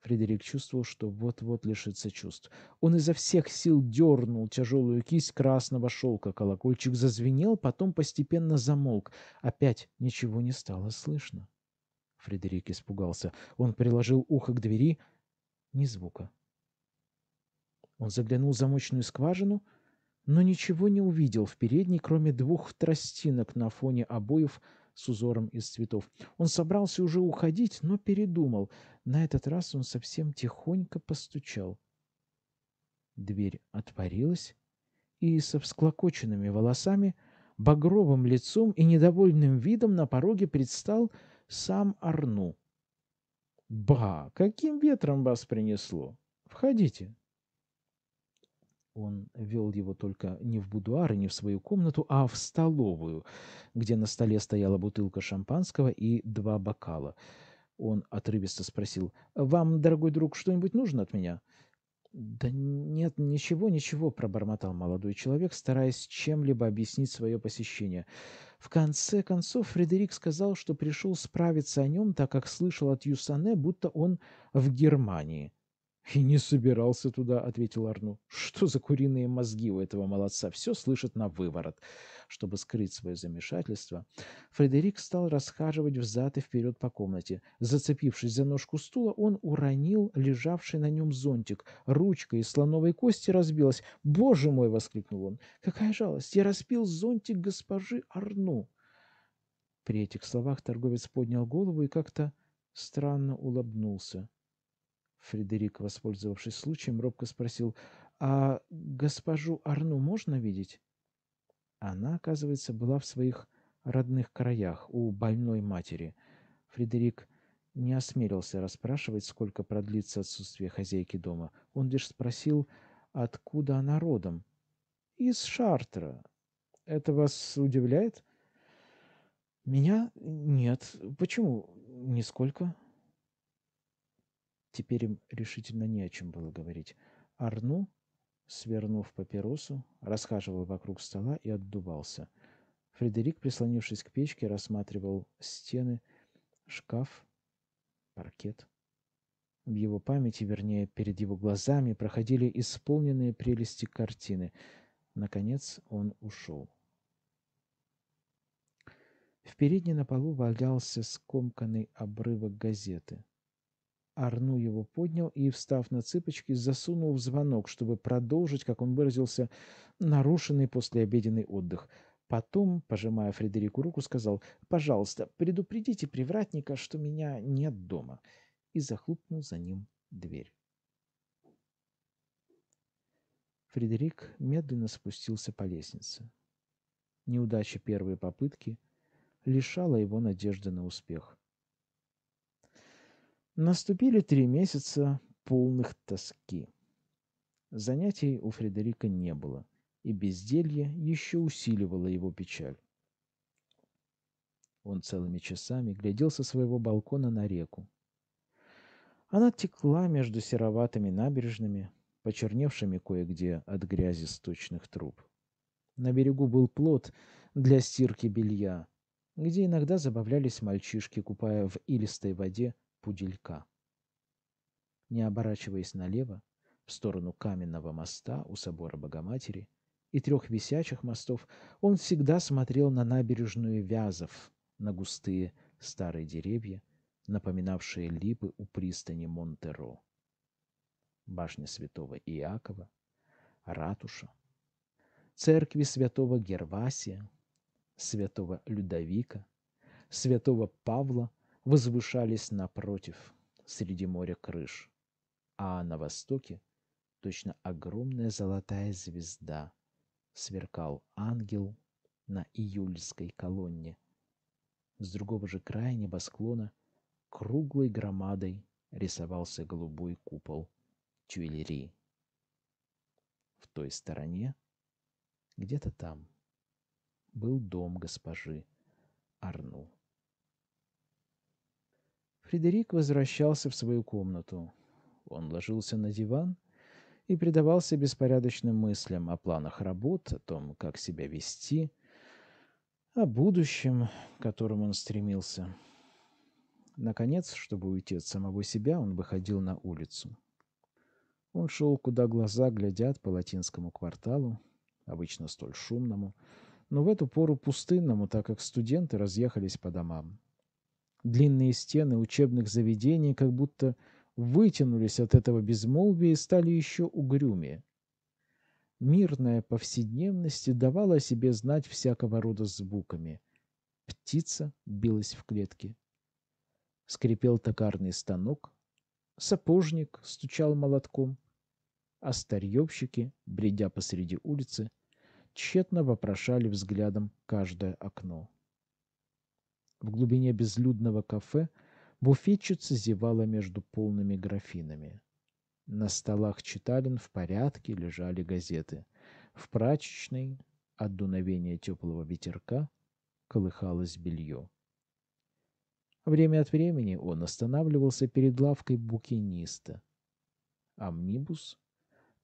Фредерик чувствовал, что вот-вот лишится чувств. Он изо всех сил дернул тяжелую кисть красного шелка. Колокольчик зазвенел, потом постепенно замолк. Опять ничего не стало слышно. Фредерик испугался. Он приложил ухо к двери. Ни звука. Он заглянул в замочную скважину, но ничего не увидел в передней, кроме двух тростинок на фоне обоев — с узором из цветов. Он собрался уже уходить, но передумал. На этот раз он совсем тихонько постучал. Дверь отворилась, и со всклокоченными волосами, багровым лицом и недовольным видом на пороге предстал сам Арну. «Ба, каким ветром вас принесло? Входите!» Он вел его только не в будуар и не в свою комнату, а в столовую, где на столе стояла бутылка шампанского и два бокала. Он отрывисто спросил, «Вам, дорогой друг, что-нибудь нужно от меня?» «Да нет, ничего, ничего», — пробормотал молодой человек, стараясь чем-либо объяснить свое посещение. В конце концов Фредерик сказал, что пришел справиться о нем, так как слышал от Юсане, будто он в Германии. «И не собирался туда», — ответил Арну. «Что за куриные мозги у этого молодца? Все слышит на выворот». Чтобы скрыть свое замешательство, Фредерик стал расхаживать взад и вперед по комнате. Зацепившись за ножку стула, он уронил лежавший на нем зонтик. Ручка из слоновой кости разбилась. «Боже мой!» — воскликнул он. «Какая жалость! Я распил зонтик госпожи Арну!» При этих словах торговец поднял голову и как-то странно улыбнулся. Фредерик, воспользовавшись случаем, робко спросил, «А госпожу Арну можно видеть?» Она, оказывается, была в своих родных краях, у больной матери. Фредерик не осмелился расспрашивать, сколько продлится отсутствие хозяйки дома. Он лишь спросил, откуда она родом. «Из Шартра. Это вас удивляет?» «Меня? Нет. Почему? Нисколько. Теперь им решительно не о чем было говорить. Арну, свернув папиросу, расхаживал вокруг стола и отдувался. Фредерик, прислонившись к печке, рассматривал стены, шкаф, паркет. В его памяти, вернее, перед его глазами проходили исполненные прелести картины. Наконец он ушел. В передней на полу валялся скомканный обрывок газеты. Арну его поднял и, встав на цыпочки, засунул в звонок, чтобы продолжить, как он выразился, нарушенный послеобеденный отдых. Потом, пожимая Фредерику руку, сказал «Пожалуйста, предупредите привратника, что меня нет дома», и захлопнул за ним дверь. Фредерик медленно спустился по лестнице. Неудача первой попытки лишала его надежды на успех. Наступили три месяца полных тоски. Занятий у Фредерика не было, и безделье еще усиливало его печаль. Он целыми часами глядел со своего балкона на реку. Она текла между сероватыми набережными, почерневшими кое-где от грязи сточных труб. На берегу был плот для стирки белья, где иногда забавлялись мальчишки, купая в илистой воде пуделька. Не оборачиваясь налево, в сторону каменного моста у собора Богоматери и трех висячих мостов, он всегда смотрел на набережную Вязов, на густые старые деревья, напоминавшие липы у пристани Монтеро. Башня святого Иакова, ратуша, церкви святого Гервасия, святого Людовика, святого Павла возвышались напротив среди моря крыш, а на востоке точно огромная золотая звезда сверкал ангел на июльской колонне. С другого же края небосклона круглой громадой рисовался голубой купол Тюильри. В той стороне, где-то там, был дом госпожи Арну. Фредерик возвращался в свою комнату. Он ложился на диван и предавался беспорядочным мыслям о планах работ, о том, как себя вести, о будущем, к которому он стремился. Наконец, чтобы уйти от самого себя, он выходил на улицу. Он шел, куда глаза глядят по латинскому кварталу, обычно столь шумному, но в эту пору пустынному, так как студенты разъехались по домам. Длинные стены учебных заведений как будто вытянулись от этого безмолвия и стали еще угрюмее. Мирная повседневность давала о себе знать всякого рода звуками. Птица билась в клетке. Скрипел токарный станок. Сапожник стучал молотком. А старьевщики, бредя посреди улицы, тщетно вопрошали взглядом каждое окно. В глубине безлюдного кафе буфетчица зевала между полными графинами. На столах читалин в порядке лежали газеты. В прачечной от дуновения теплого ветерка колыхалось белье. Время от времени он останавливался перед лавкой букиниста. Амнибус,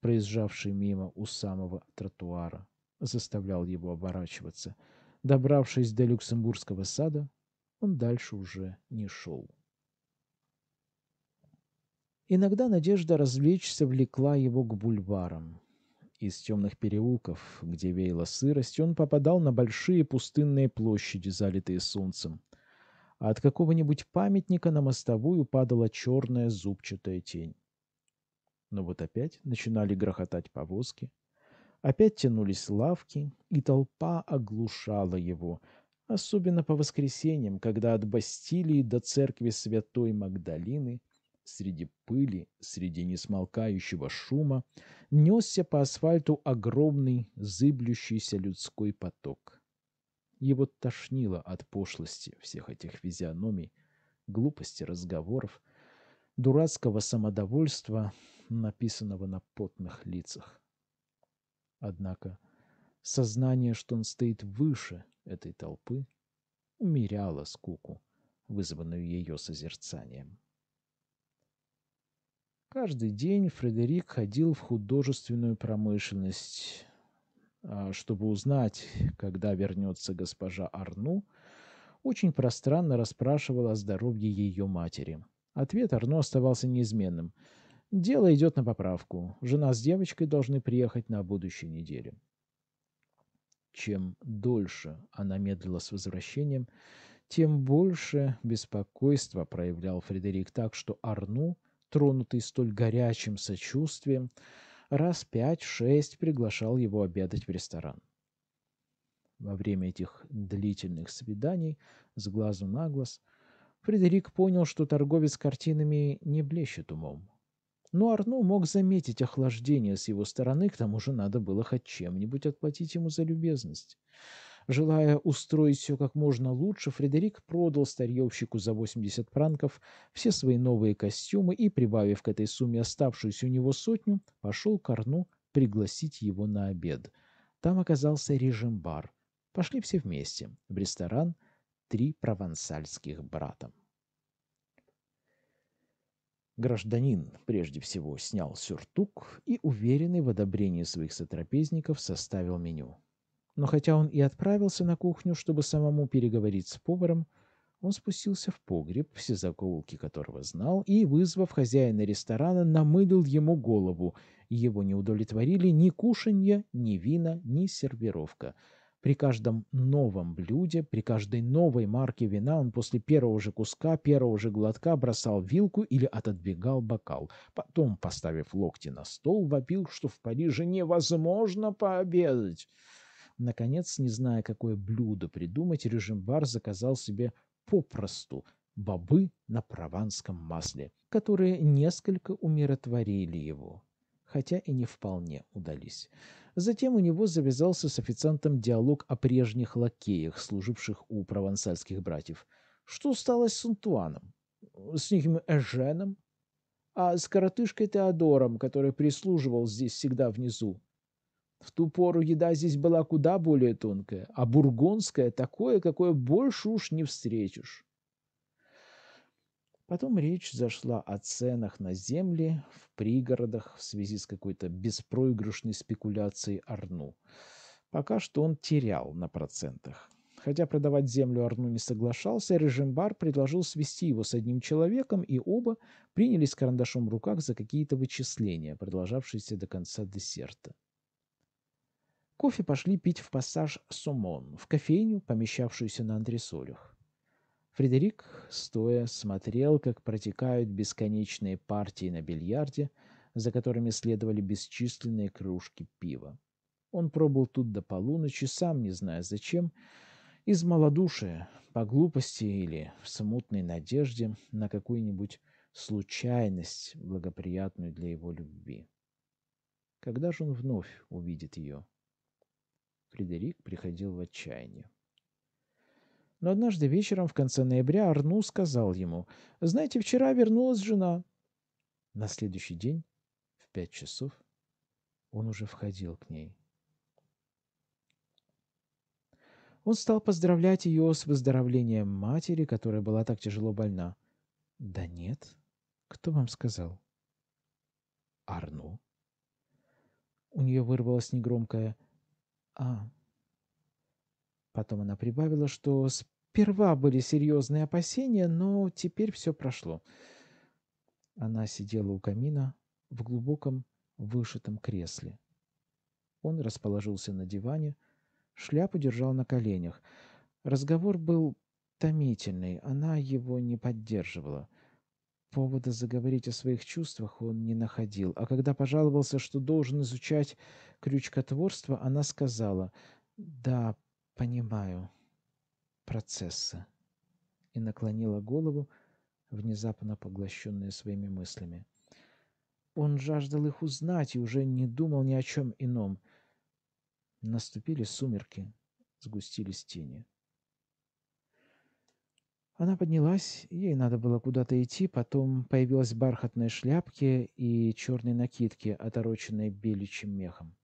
проезжавший мимо у самого тротуара, заставлял его оборачиваться. Добравшись до Люксембургского сада, он дальше уже не шел. Иногда надежда развлечься влекла его к бульварам. Из темных переулков, где веяла сырость, он попадал на большие пустынные площади, залитые солнцем. А от какого-нибудь памятника на мостовую падала черная зубчатая тень. Но вот опять начинали грохотать повозки. Опять тянулись лавки, и толпа оглушала его — особенно по воскресеньям, когда от Бастилии до церкви Святой Магдалины среди пыли, среди несмолкающего шума, несся по асфальту огромный, зыблющийся людской поток. Его тошнило от пошлости всех этих физиономий, глупости разговоров, дурацкого самодовольства, написанного на потных лицах. Однако Сознание, что он стоит выше этой толпы, умеряло скуку, вызванную ее созерцанием. Каждый день Фредерик ходил в художественную промышленность. А, чтобы узнать, когда вернется госпожа Арну, очень пространно расспрашивал о здоровье ее матери. Ответ Арно оставался неизменным. «Дело идет на поправку. Жена с девочкой должны приехать на будущей неделе. Чем дольше она медлила с возвращением, тем больше беспокойства проявлял Фредерик так, что Арну, тронутый столь горячим сочувствием, раз пять-шесть приглашал его обедать в ресторан. Во время этих длительных свиданий с глазу на глаз Фредерик понял, что торговец картинами не блещет умом но Арну мог заметить охлаждение с его стороны, к тому же надо было хоть чем-нибудь отплатить ему за любезность. Желая устроить все как можно лучше, Фредерик продал старьевщику за 80 пранков все свои новые костюмы и, прибавив к этой сумме оставшуюся у него сотню, пошел к Арну пригласить его на обед. Там оказался режим-бар. Пошли все вместе в ресторан «Три провансальских брата». Гражданин прежде всего снял сюртук и, уверенный в одобрении своих сотрапезников, составил меню. Но хотя он и отправился на кухню, чтобы самому переговорить с поваром, он спустился в погреб, все закоулки которого знал, и, вызвав хозяина ресторана, намылил ему голову. Его не удовлетворили ни кушанья, ни вина, ни сервировка — при каждом новом блюде, при каждой новой марке вина он после первого же куска, первого же глотка бросал вилку или отодвигал бокал. Потом, поставив локти на стол, вопил, что в Париже невозможно пообедать. Наконец, не зная, какое блюдо придумать, режим бар заказал себе попросту бобы на прованском масле, которые несколько умиротворили его хотя и не вполне удались. Затем у него завязался с официантом диалог о прежних лакеях, служивших у провансальских братьев. Что стало с Антуаном? С ним Эженом? А с коротышкой Теодором, который прислуживал здесь всегда внизу? В ту пору еда здесь была куда более тонкая, а бургонская такое, какое больше уж не встретишь. Потом речь зашла о ценах на земли в пригородах в связи с какой-то беспроигрышной спекуляцией Арну. Пока что он терял на процентах. Хотя продавать землю Арну не соглашался, Режимбар предложил свести его с одним человеком, и оба принялись карандашом в руках за какие-то вычисления, продолжавшиеся до конца десерта. Кофе пошли пить в пассаж Сумон в кофейню, помещавшуюся на антресолях. Фредерик, стоя, смотрел, как протекают бесконечные партии на бильярде, за которыми следовали бесчисленные кружки пива. Он пробыл тут до полуночи, сам не зная зачем, из малодушия, по глупости или в смутной надежде на какую-нибудь случайность, благоприятную для его любви. Когда же он вновь увидит ее? Фредерик приходил в отчаяние. Но однажды вечером в конце ноября Арну сказал ему, «Знаете, вчера вернулась жена». На следующий день в пять часов он уже входил к ней. Он стал поздравлять ее с выздоровлением матери, которая была так тяжело больна. «Да нет. Кто вам сказал?» «Арну». У нее вырвалось негромкое «А». Потом она прибавила, что сперва были серьезные опасения, но теперь все прошло. Она сидела у камина в глубоком вышитом кресле. Он расположился на диване, шляпу держал на коленях. Разговор был томительный, она его не поддерживала. Повода заговорить о своих чувствах он не находил, а когда пожаловался, что должен изучать крючкотворство, она сказала, «Да, понимаю процессы» и наклонила голову, внезапно поглощенная своими мыслями. Он жаждал их узнать и уже не думал ни о чем ином. Наступили сумерки, сгустились тени. Она поднялась, ей надо было куда-то идти, потом появилась бархатная бархатной шляпке и черные накидки, отороченные беличьим мехом.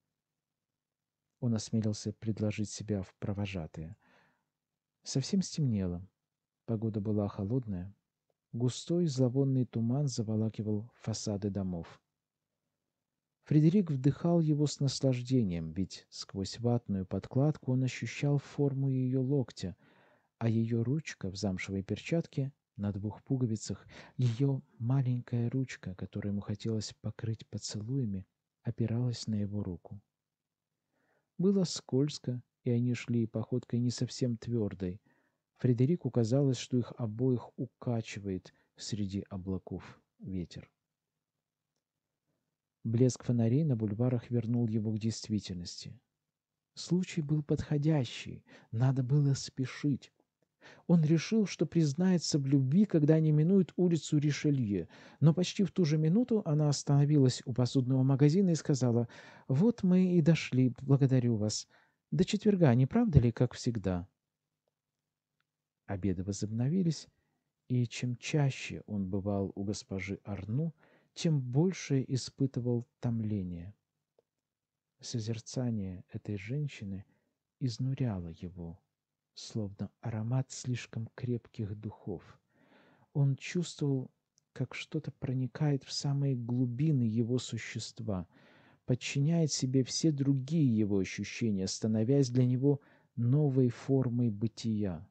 Он осмелился предложить себя в провожатые. Совсем стемнело. Погода была холодная. Густой зловонный туман заволакивал фасады домов. Фредерик вдыхал его с наслаждением, ведь сквозь ватную подкладку он ощущал форму ее локтя, а ее ручка в замшевой перчатке на двух пуговицах, ее маленькая ручка, которую ему хотелось покрыть поцелуями, опиралась на его руку. Было скользко, и они шли походкой не совсем твердой. Фредерику казалось, что их обоих укачивает среди облаков ветер. Блеск фонарей на бульварах вернул его к действительности. Случай был подходящий, надо было спешить. Он решил, что признается в любви, когда они минуют улицу Ришелье. Но почти в ту же минуту она остановилась у посудного магазина и сказала, «Вот мы и дошли, благодарю вас. До четверга, не правда ли, как всегда?» Обеды возобновились, и чем чаще он бывал у госпожи Арну, тем больше испытывал томление. Созерцание этой женщины изнуряло его словно аромат слишком крепких духов. Он чувствовал, как что-то проникает в самые глубины его существа, подчиняет себе все другие его ощущения, становясь для него новой формой бытия.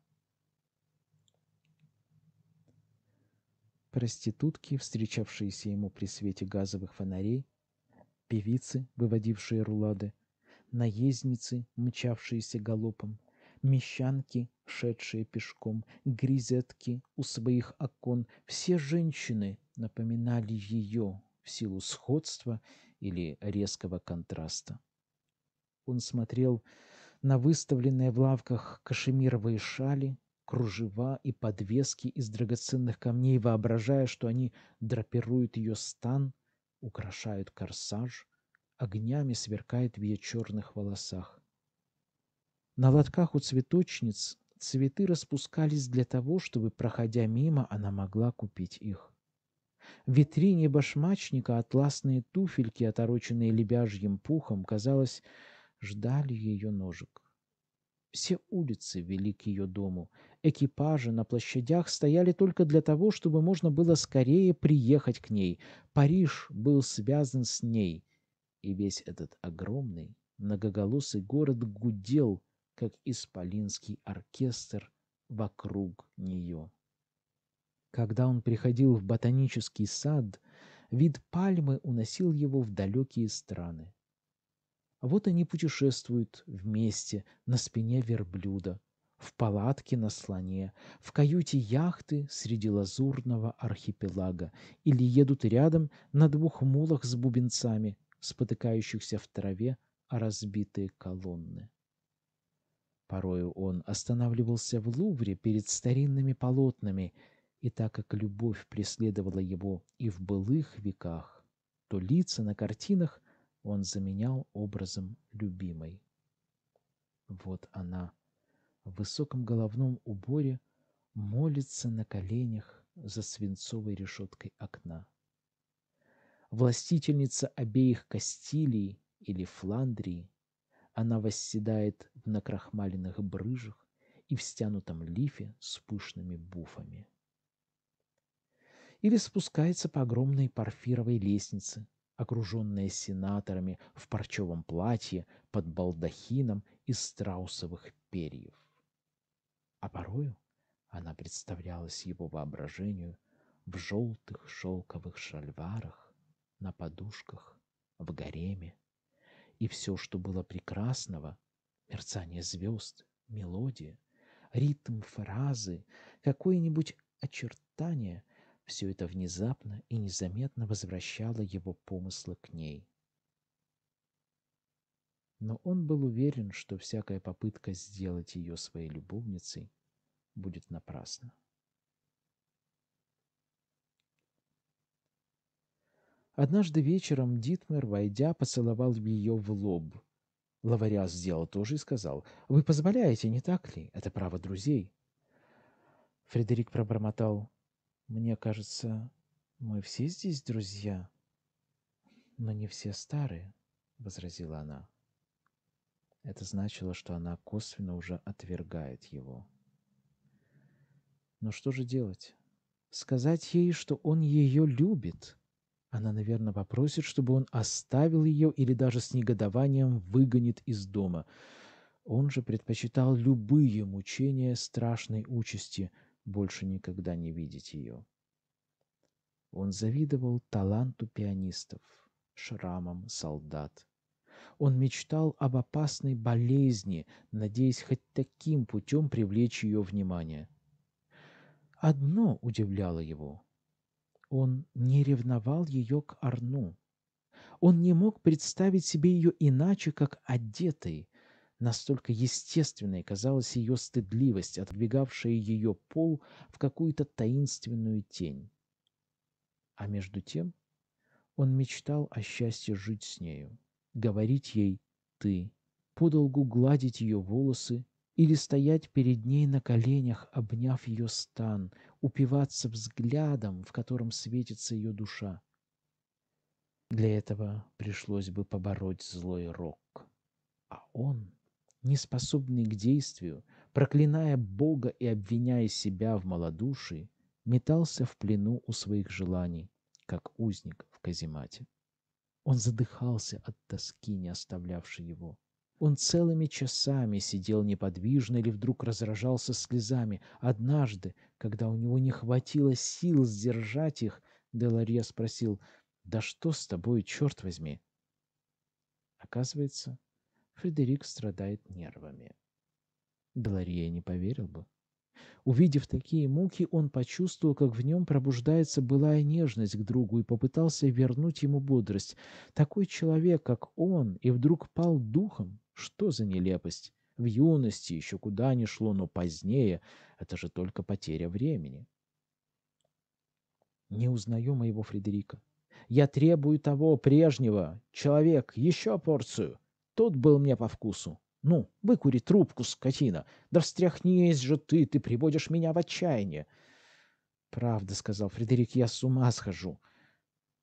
Проститутки, встречавшиеся ему при свете газовых фонарей, певицы, выводившие рулады, наездницы, мчавшиеся галопом, мещанки, шедшие пешком, грезетки у своих окон, все женщины напоминали ее в силу сходства или резкого контраста. Он смотрел на выставленные в лавках кашемировые шали, кружева и подвески из драгоценных камней, воображая, что они драпируют ее стан, украшают корсаж, огнями сверкает в ее черных волосах. На лотках у цветочниц цветы распускались для того, чтобы, проходя мимо, она могла купить их. В витрине башмачника атласные туфельки, отороченные лебяжьим пухом, казалось, ждали ее ножек. Все улицы вели к ее дому. Экипажи на площадях стояли только для того, чтобы можно было скорее приехать к ней. Париж был связан с ней. И весь этот огромный, многоголосый город гудел, как исполинский оркестр вокруг нее. Когда он приходил в ботанический сад, вид пальмы уносил его в далекие страны. Вот они путешествуют вместе на спине верблюда, в палатке на слоне, в каюте яхты среди лазурного архипелага или едут рядом на двух мулах с бубенцами, спотыкающихся в траве о разбитые колонны. Порою он останавливался в Лувре перед старинными полотнами, и так как любовь преследовала его и в былых веках, то лица на картинах он заменял образом любимой. Вот она в высоком головном уборе молится на коленях за свинцовой решеткой окна. Властительница обеих Кастилий или Фландрии она восседает в накрахмаленных брыжах и в стянутом лифе с пышными буфами. Или спускается по огромной парфировой лестнице, окруженная сенаторами в парчевом платье под балдахином из страусовых перьев. А порою она представлялась его воображению в желтых шелковых шальварах, на подушках, в гареме, и все, что было прекрасного, мерцание звезд, мелодия, ритм фразы, какое-нибудь очертание, все это внезапно и незаметно возвращало его помыслы к ней. Но он был уверен, что всякая попытка сделать ее своей любовницей будет напрасна. Однажды вечером Дитмер, войдя, поцеловал ее в лоб. Лавариас сделал то же и сказал, «Вы позволяете, не так ли? Это право друзей». Фредерик пробормотал, «Мне кажется, мы все здесь друзья». «Но не все старые», — возразила она. Это значило, что она косвенно уже отвергает его. Но что же делать? Сказать ей, что он ее любит — она, наверное, попросит, чтобы он оставил ее или даже с негодованием выгонит из дома. Он же предпочитал любые мучения страшной участи, больше никогда не видеть ее. Он завидовал таланту пианистов, шрамам солдат. Он мечтал об опасной болезни, надеясь хоть таким путем привлечь ее внимание. Одно удивляло его. Он не ревновал ее к Арну. Он не мог представить себе ее иначе, как одетой. Настолько естественной казалась ее стыдливость, отодвигавшая ее пол в какую-то таинственную тень. А между тем он мечтал о счастье жить с нею, говорить ей «ты», подолгу гладить ее волосы или стоять перед ней на коленях, обняв ее стан, упиваться взглядом, в котором светится ее душа. Для этого пришлось бы побороть злой рок. А он, неспособный к действию, проклиная Бога и обвиняя себя в малодушии, метался в плену у своих желаний, как узник в каземате. Он задыхался от тоски, не оставлявшей его. Он целыми часами сидел неподвижно или вдруг разражался слезами. Однажды, когда у него не хватило сил сдержать их, Деларье спросил, «Да что с тобой, черт возьми?» Оказывается, Фредерик страдает нервами. Деларье не поверил бы. Увидев такие муки, он почувствовал, как в нем пробуждается былая нежность к другу и попытался вернуть ему бодрость. Такой человек, как он, и вдруг пал духом. Что за нелепость! В юности еще куда ни шло, но позднее — это же только потеря времени. Не узнаю моего Фредерика. Я требую того прежнего. Человек, еще порцию. Тот был мне по вкусу. Ну, выкури трубку, скотина. Да встряхнись же ты, ты приводишь меня в отчаяние. Правда, сказал Фредерик, я с ума схожу.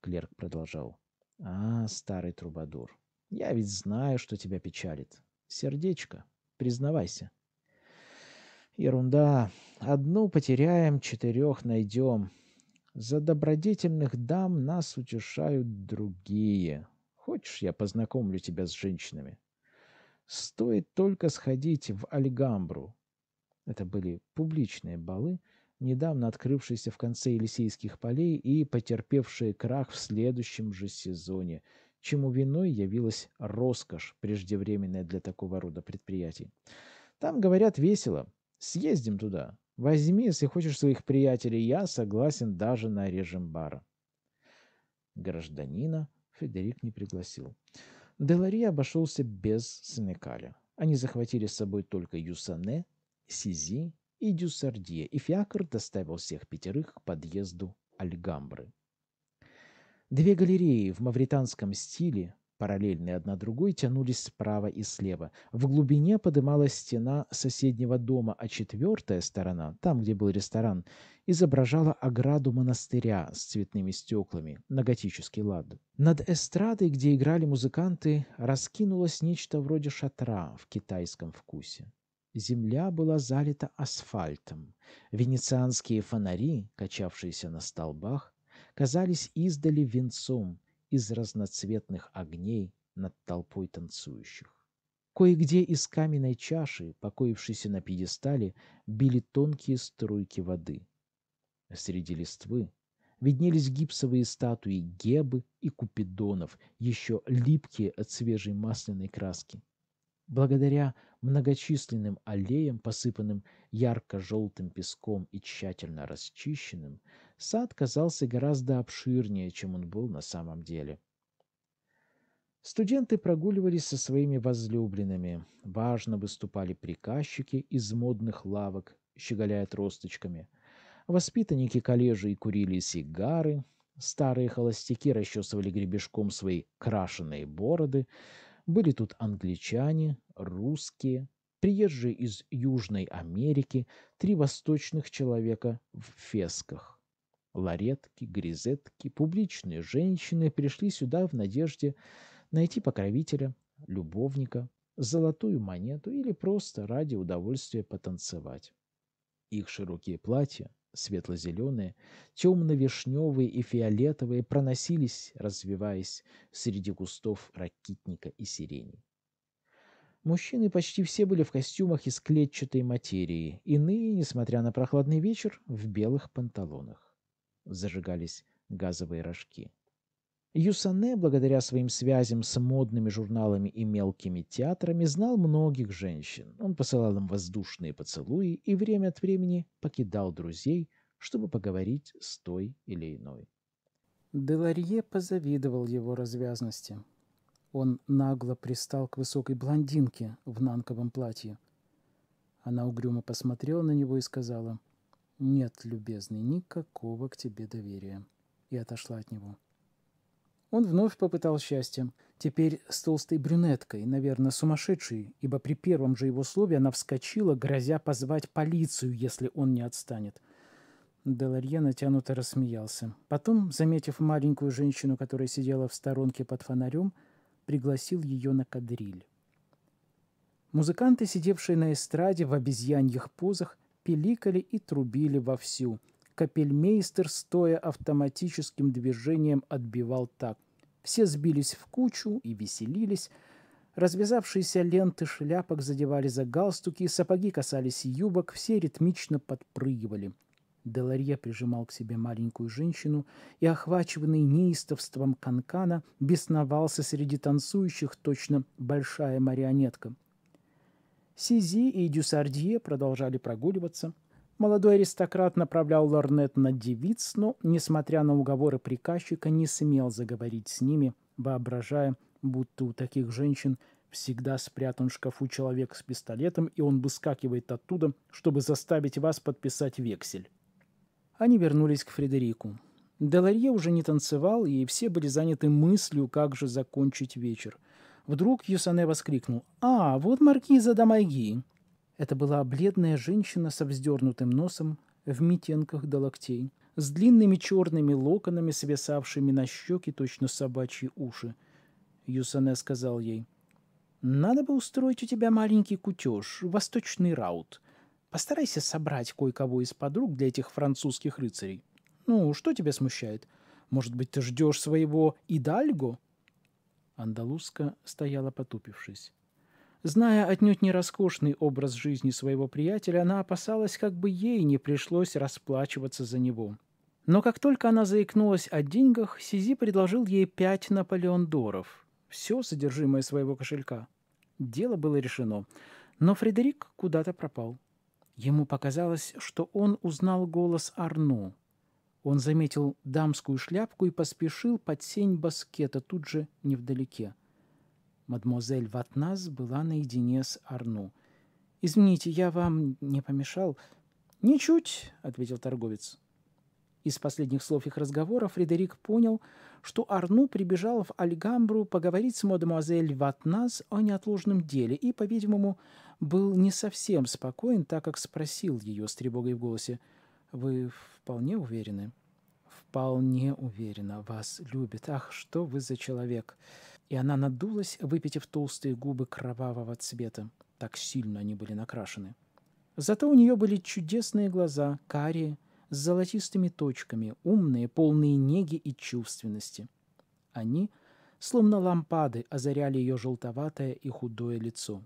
Клерк продолжал. А, старый трубадур, я ведь знаю, что тебя печалит. Сердечко, признавайся. Ерунда. Одну потеряем, четырех найдем. За добродетельных дам нас утешают другие. Хочешь, я познакомлю тебя с женщинами? Стоит только сходить в Альгамбру. Это были публичные балы, недавно открывшиеся в конце Елисейских полей и потерпевшие крах в следующем же сезоне, чему виной явилась роскошь, преждевременная для такого рода предприятий. Там, говорят, весело. Съездим туда. Возьми, если хочешь, своих приятелей. Я согласен даже на режим бара. Гражданина Федерик не пригласил. Делари обошелся без Сенекаля. Они захватили с собой только Юсане, Сизи и Дюсардье, и Фиакр доставил всех пятерых к подъезду Альгамбры. Две галереи в мавританском стиле параллельные одна другой, тянулись справа и слева. В глубине подымалась стена соседнего дома, а четвертая сторона, там, где был ресторан, изображала ограду монастыря с цветными стеклами на готический лад. Над эстрадой, где играли музыканты, раскинулось нечто вроде шатра в китайском вкусе. Земля была залита асфальтом. Венецианские фонари, качавшиеся на столбах, казались издали венцом, из разноцветных огней над толпой танцующих. Кое-где из каменной чаши, покоившейся на пьедестале, били тонкие струйки воды. Среди листвы виднелись гипсовые статуи Гебы и Купидонов, еще липкие от свежей масляной краски. Благодаря многочисленным аллеям, посыпанным ярко-желтым песком и тщательно расчищенным, сад казался гораздо обширнее, чем он был на самом деле. Студенты прогуливались со своими возлюбленными, важно выступали приказчики из модных лавок, щеголяя тросточками. Воспитанники коллежей курили сигары, старые холостяки расчесывали гребешком свои крашеные бороды. Были тут англичане, русские, приезжие из Южной Америки, три восточных человека в фесках. Ларетки, гризетки, публичные женщины пришли сюда в надежде найти покровителя, любовника, золотую монету или просто ради удовольствия потанцевать. Их широкие платья, светло-зеленые, темно-вишневые и фиолетовые, проносились, развиваясь среди кустов ракитника и сирени. Мужчины почти все были в костюмах из клетчатой материи, иные, несмотря на прохладный вечер, в белых панталонах зажигались газовые рожки. Юсане, благодаря своим связям с модными журналами и мелкими театрами, знал многих женщин. Он посылал им воздушные поцелуи и время от времени покидал друзей, чтобы поговорить с той или иной. Деларье позавидовал его развязности. Он нагло пристал к высокой блондинке в нанковом платье. Она угрюмо посмотрела на него и сказала, «Нет, любезный, никакого к тебе доверия». И отошла от него. Он вновь попытал счастье. Теперь с толстой брюнеткой, наверное, сумасшедшей, ибо при первом же его слове она вскочила, грозя позвать полицию, если он не отстанет. Деларье натянуто рассмеялся. Потом, заметив маленькую женщину, которая сидела в сторонке под фонарем, пригласил ее на кадриль. Музыканты, сидевшие на эстраде в обезьяньих позах, пиликали и трубили вовсю. Капельмейстер, стоя автоматическим движением, отбивал так. Все сбились в кучу и веселились. Развязавшиеся ленты шляпок задевали за галстуки, сапоги касались юбок, все ритмично подпрыгивали. Деларье прижимал к себе маленькую женщину и, охваченный неистовством канкана, бесновался среди танцующих точно большая марионетка. Сизи и Дюсардье продолжали прогуливаться. Молодой аристократ направлял лорнет на девиц, но, несмотря на уговоры приказчика, не смел заговорить с ними, воображая, будто у таких женщин всегда спрятан в шкафу человек с пистолетом, и он выскакивает оттуда, чтобы заставить вас подписать вексель. Они вернулись к Фредерику. Деларье уже не танцевал, и все были заняты мыслью, как же закончить вечер – Вдруг Юсане воскликнул «А, вот маркиза Дамайги!» Это была бледная женщина со вздернутым носом в митенках до локтей, с длинными черными локонами, свисавшими на щеки точно собачьи уши. Юсане сказал ей «Надо бы устроить у тебя маленький кутеж, восточный раут. Постарайся собрать кое-кого из подруг для этих французских рыцарей. Ну, что тебя смущает? Может быть, ты ждешь своего идальго?» Андалузка стояла потупившись. Зная отнюдь не роскошный образ жизни своего приятеля, она опасалась, как бы ей не пришлось расплачиваться за него. Но как только она заикнулась о деньгах, Сизи предложил ей пять наполеондоров, все содержимое своего кошелька. Дело было решено, но Фредерик куда-то пропал. Ему показалось, что он узнал голос Арну — он заметил дамскую шляпку и поспешил под сень баскета тут же невдалеке. Мадемуазель Ватназ была наедине с Арну. «Извините, я вам не помешал?» «Ничуть», — ответил торговец. Из последних слов их разговора Фредерик понял, что Арну прибежал в Альгамбру поговорить с мадемуазель Ватназ о неотложном деле и, по-видимому, был не совсем спокоен, так как спросил ее с тревогой в голосе — вы вполне уверены? Вполне уверена, вас любит. Ах, что вы за человек! И она надулась, выпитив толстые губы кровавого цвета. Так сильно они были накрашены. Зато у нее были чудесные глаза, карие, с золотистыми точками, умные, полные неги и чувственности. Они, словно лампады, озаряли ее желтоватое и худое лицо.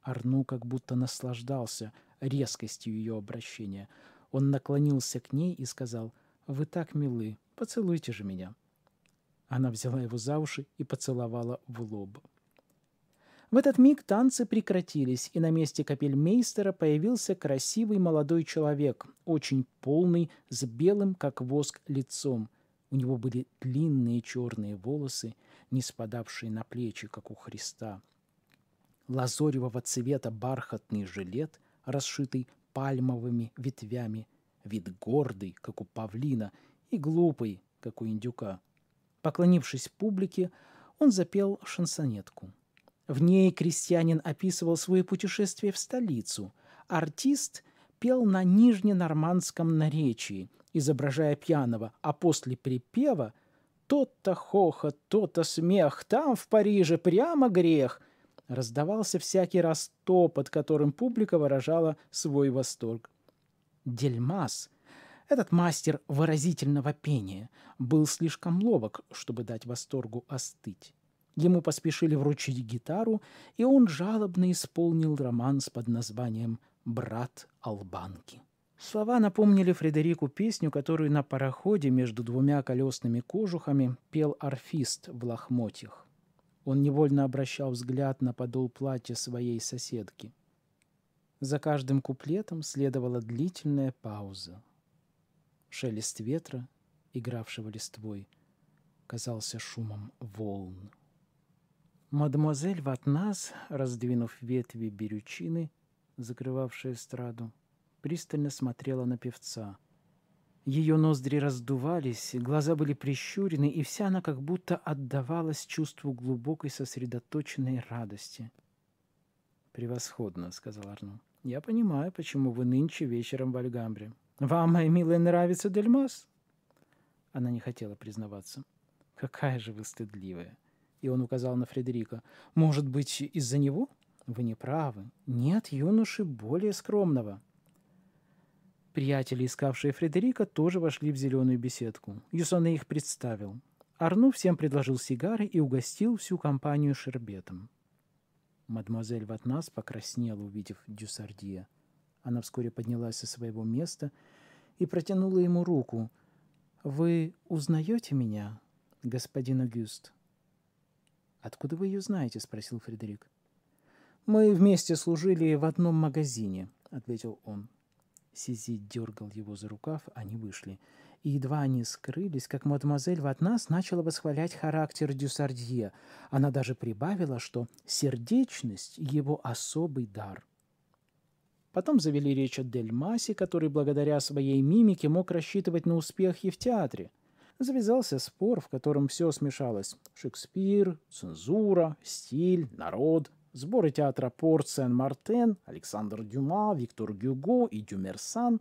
Арну как будто наслаждался резкостью ее обращения — он наклонился к ней и сказал, «Вы так милы, поцелуйте же меня». Она взяла его за уши и поцеловала в лоб. В этот миг танцы прекратились, и на месте капельмейстера появился красивый молодой человек, очень полный, с белым, как воск, лицом. У него были длинные черные волосы, не спадавшие на плечи, как у Христа. Лазоревого цвета бархатный жилет, расшитый пальмовыми ветвями, вид гордый, как у павлина, и глупый, как у индюка. Поклонившись публике, он запел шансонетку. В ней крестьянин описывал свое путешествие в столицу. Артист пел на нижненормандском наречии, изображая пьяного, а после припева – тот-то хохот, тот то смех, там в Париже прямо грех – раздавался всякий раз то, под которым публика выражала свой восторг. Дельмас, этот мастер выразительного пения, был слишком ловок, чтобы дать восторгу остыть. Ему поспешили вручить гитару, и он жалобно исполнил романс под названием «Брат Албанки». Слова напомнили Фредерику песню, которую на пароходе между двумя колесными кожухами пел орфист в лохмотьях. Он невольно обращал взгляд на подол платья своей соседки. За каждым куплетом следовала длительная пауза. Шелест ветра, игравшего листвой, казался шумом волн. Мадемуазель Ватназ, раздвинув ветви берючины, закрывавшие эстраду, пристально смотрела на певца — ее ноздри раздувались, глаза были прищурены, и вся она как будто отдавалась чувству глубокой сосредоточенной радости. «Превосходно», — сказал Арно. «Я понимаю, почему вы нынче вечером в Альгамбре. Вам, моя милая, нравится Дельмас?» Она не хотела признаваться. «Какая же вы стыдливая!» И он указал на Фредерика. «Может быть, из-за него?» «Вы не правы. Нет юноши более скромного». Приятели, искавшие Фредерика, тоже вошли в зеленую беседку. Юсоне их представил. Арну всем предложил сигары и угостил всю компанию шербетом. Мадемуазель Ватнас покраснела, увидев Дюсардия. Она вскоре поднялась со своего места и протянула ему руку. «Вы узнаете меня, господин Агюст?» «Откуда вы ее знаете?» — спросил Фредерик. «Мы вместе служили в одном магазине», — ответил он. Сизи дергал его за рукав, они вышли. И едва они скрылись, как мадемуазель в нас начала восхвалять характер Дюсардье. Она даже прибавила, что сердечность — его особый дар. Потом завели речь о Дельмасе, который благодаря своей мимике мог рассчитывать на успехи в театре. Завязался спор, в котором все смешалось. Шекспир, цензура, стиль, народ — Сборы театра Порт, Сен-Мартен, Александр Дюма, Виктор Гюго и Дюмерсан.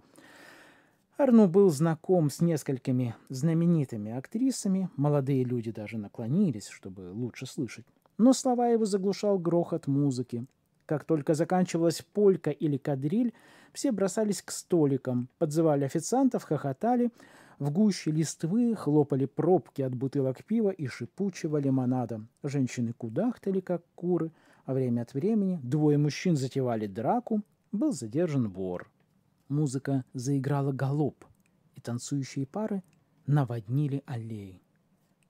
Арну был знаком с несколькими знаменитыми актрисами, молодые люди даже наклонились, чтобы лучше слышать. Но слова его заглушал грохот музыки. Как только заканчивалась полька или кадриль, все бросались к столикам, подзывали официантов, хохотали, в гуще листвы хлопали пробки от бутылок пива и шипучего лимонада. Женщины кудахтали, как куры – а время от времени двое мужчин затевали драку, был задержан вор. Музыка заиграла галоп, и танцующие пары наводнили аллеи.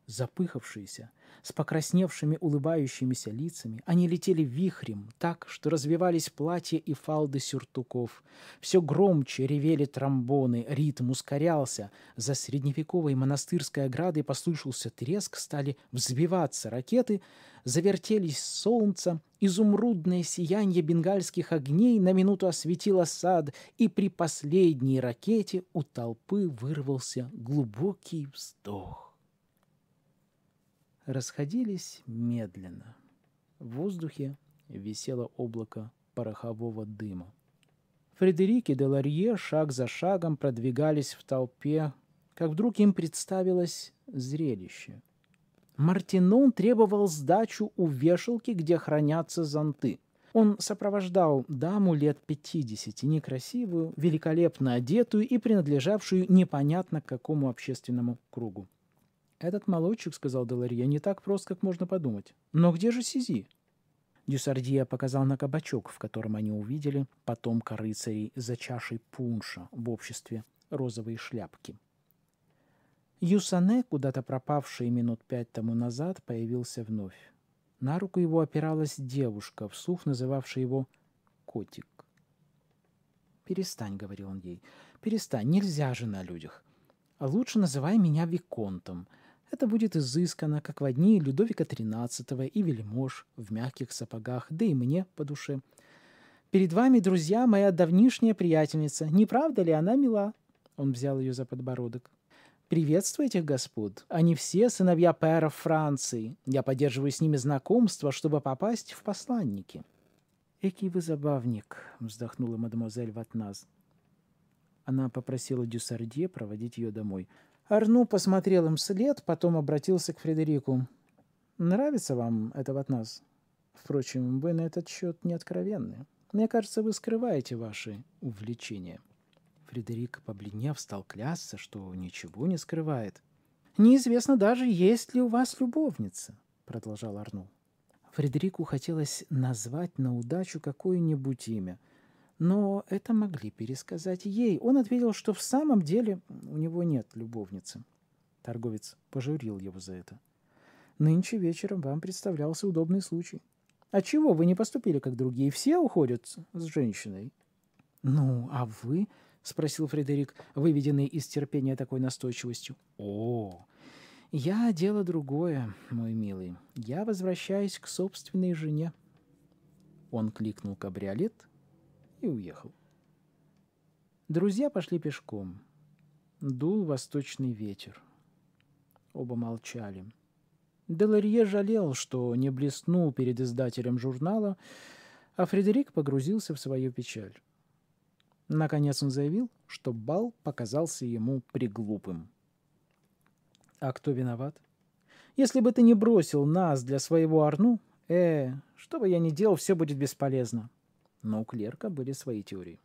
Запыхавшиеся, с покрасневшими улыбающимися лицами, они летели вихрем так, что развивались платья и фалды сюртуков. Все громче ревели тромбоны, ритм ускорялся. За средневековой монастырской оградой послышался треск, стали взбиваться ракеты, завертелись солнце, изумрудное сияние бенгальских огней на минуту осветило сад, и при последней ракете у толпы вырвался глубокий вздох расходились медленно. В воздухе висело облако порохового дыма. Фредерик и Деларье шаг за шагом продвигались в толпе, как вдруг им представилось зрелище. Мартинон требовал сдачу у вешалки, где хранятся зонты. Он сопровождал даму лет пятидесяти, некрасивую, великолепно одетую и принадлежавшую непонятно к какому общественному кругу. «Этот молодчик, — сказал Деларье, — не так прост, как можно подумать. Но где же Сизи?» Дюсардия показал на кабачок, в котором они увидели потомка рыцарей за чашей пунша в обществе розовые шляпки. Юсане, куда-то пропавший минут пять тому назад, появился вновь. На руку его опиралась девушка, вслух называвшая его «котик». «Перестань», — говорил он ей, — «перестань, нельзя же на людях. Лучше называй меня Виконтом. Это будет изысканно, как в одни Людовика XIII и вельмож в мягких сапогах, да и мне по душе. Перед вами, друзья, моя давнишняя приятельница. Не правда ли она мила?» Он взял ее за подбородок. «Приветствую этих господ. Они все сыновья пэров Франции. Я поддерживаю с ними знакомство, чтобы попасть в посланники». «Экий вы забавник», — вздохнула мадемуазель Ватназ. Она попросила Дюсардье проводить ее домой — Арну посмотрел им след, потом обратился к Фредерику. «Нравится вам это от нас? Впрочем, вы на этот счет не откровенны. Мне кажется, вы скрываете ваши увлечения». Фредерик, побледнев, стал клясться, что ничего не скрывает. «Неизвестно даже, есть ли у вас любовница», — продолжал Арну. Фредерику хотелось назвать на удачу какое-нибудь имя — но это могли пересказать ей. Он ответил, что в самом деле у него нет любовницы. Торговец пожурил его за это. «Нынче вечером вам представлялся удобный случай. А чего вы не поступили, как другие? Все уходят с женщиной?» «Ну, а вы?» — спросил Фредерик, выведенный из терпения такой настойчивостью. «О, я дело другое, мой милый. Я возвращаюсь к собственной жене». Он кликнул кабриолет — и уехал. Друзья пошли пешком. Дул восточный ветер. Оба молчали. Деларье жалел, что не блеснул перед издателем журнала, а Фредерик погрузился в свою печаль. Наконец он заявил, что бал показался ему приглупым. «А кто виноват? Если бы ты не бросил нас для своего Арну, э, что бы я ни делал, все будет бесполезно но у клерка были свои теории.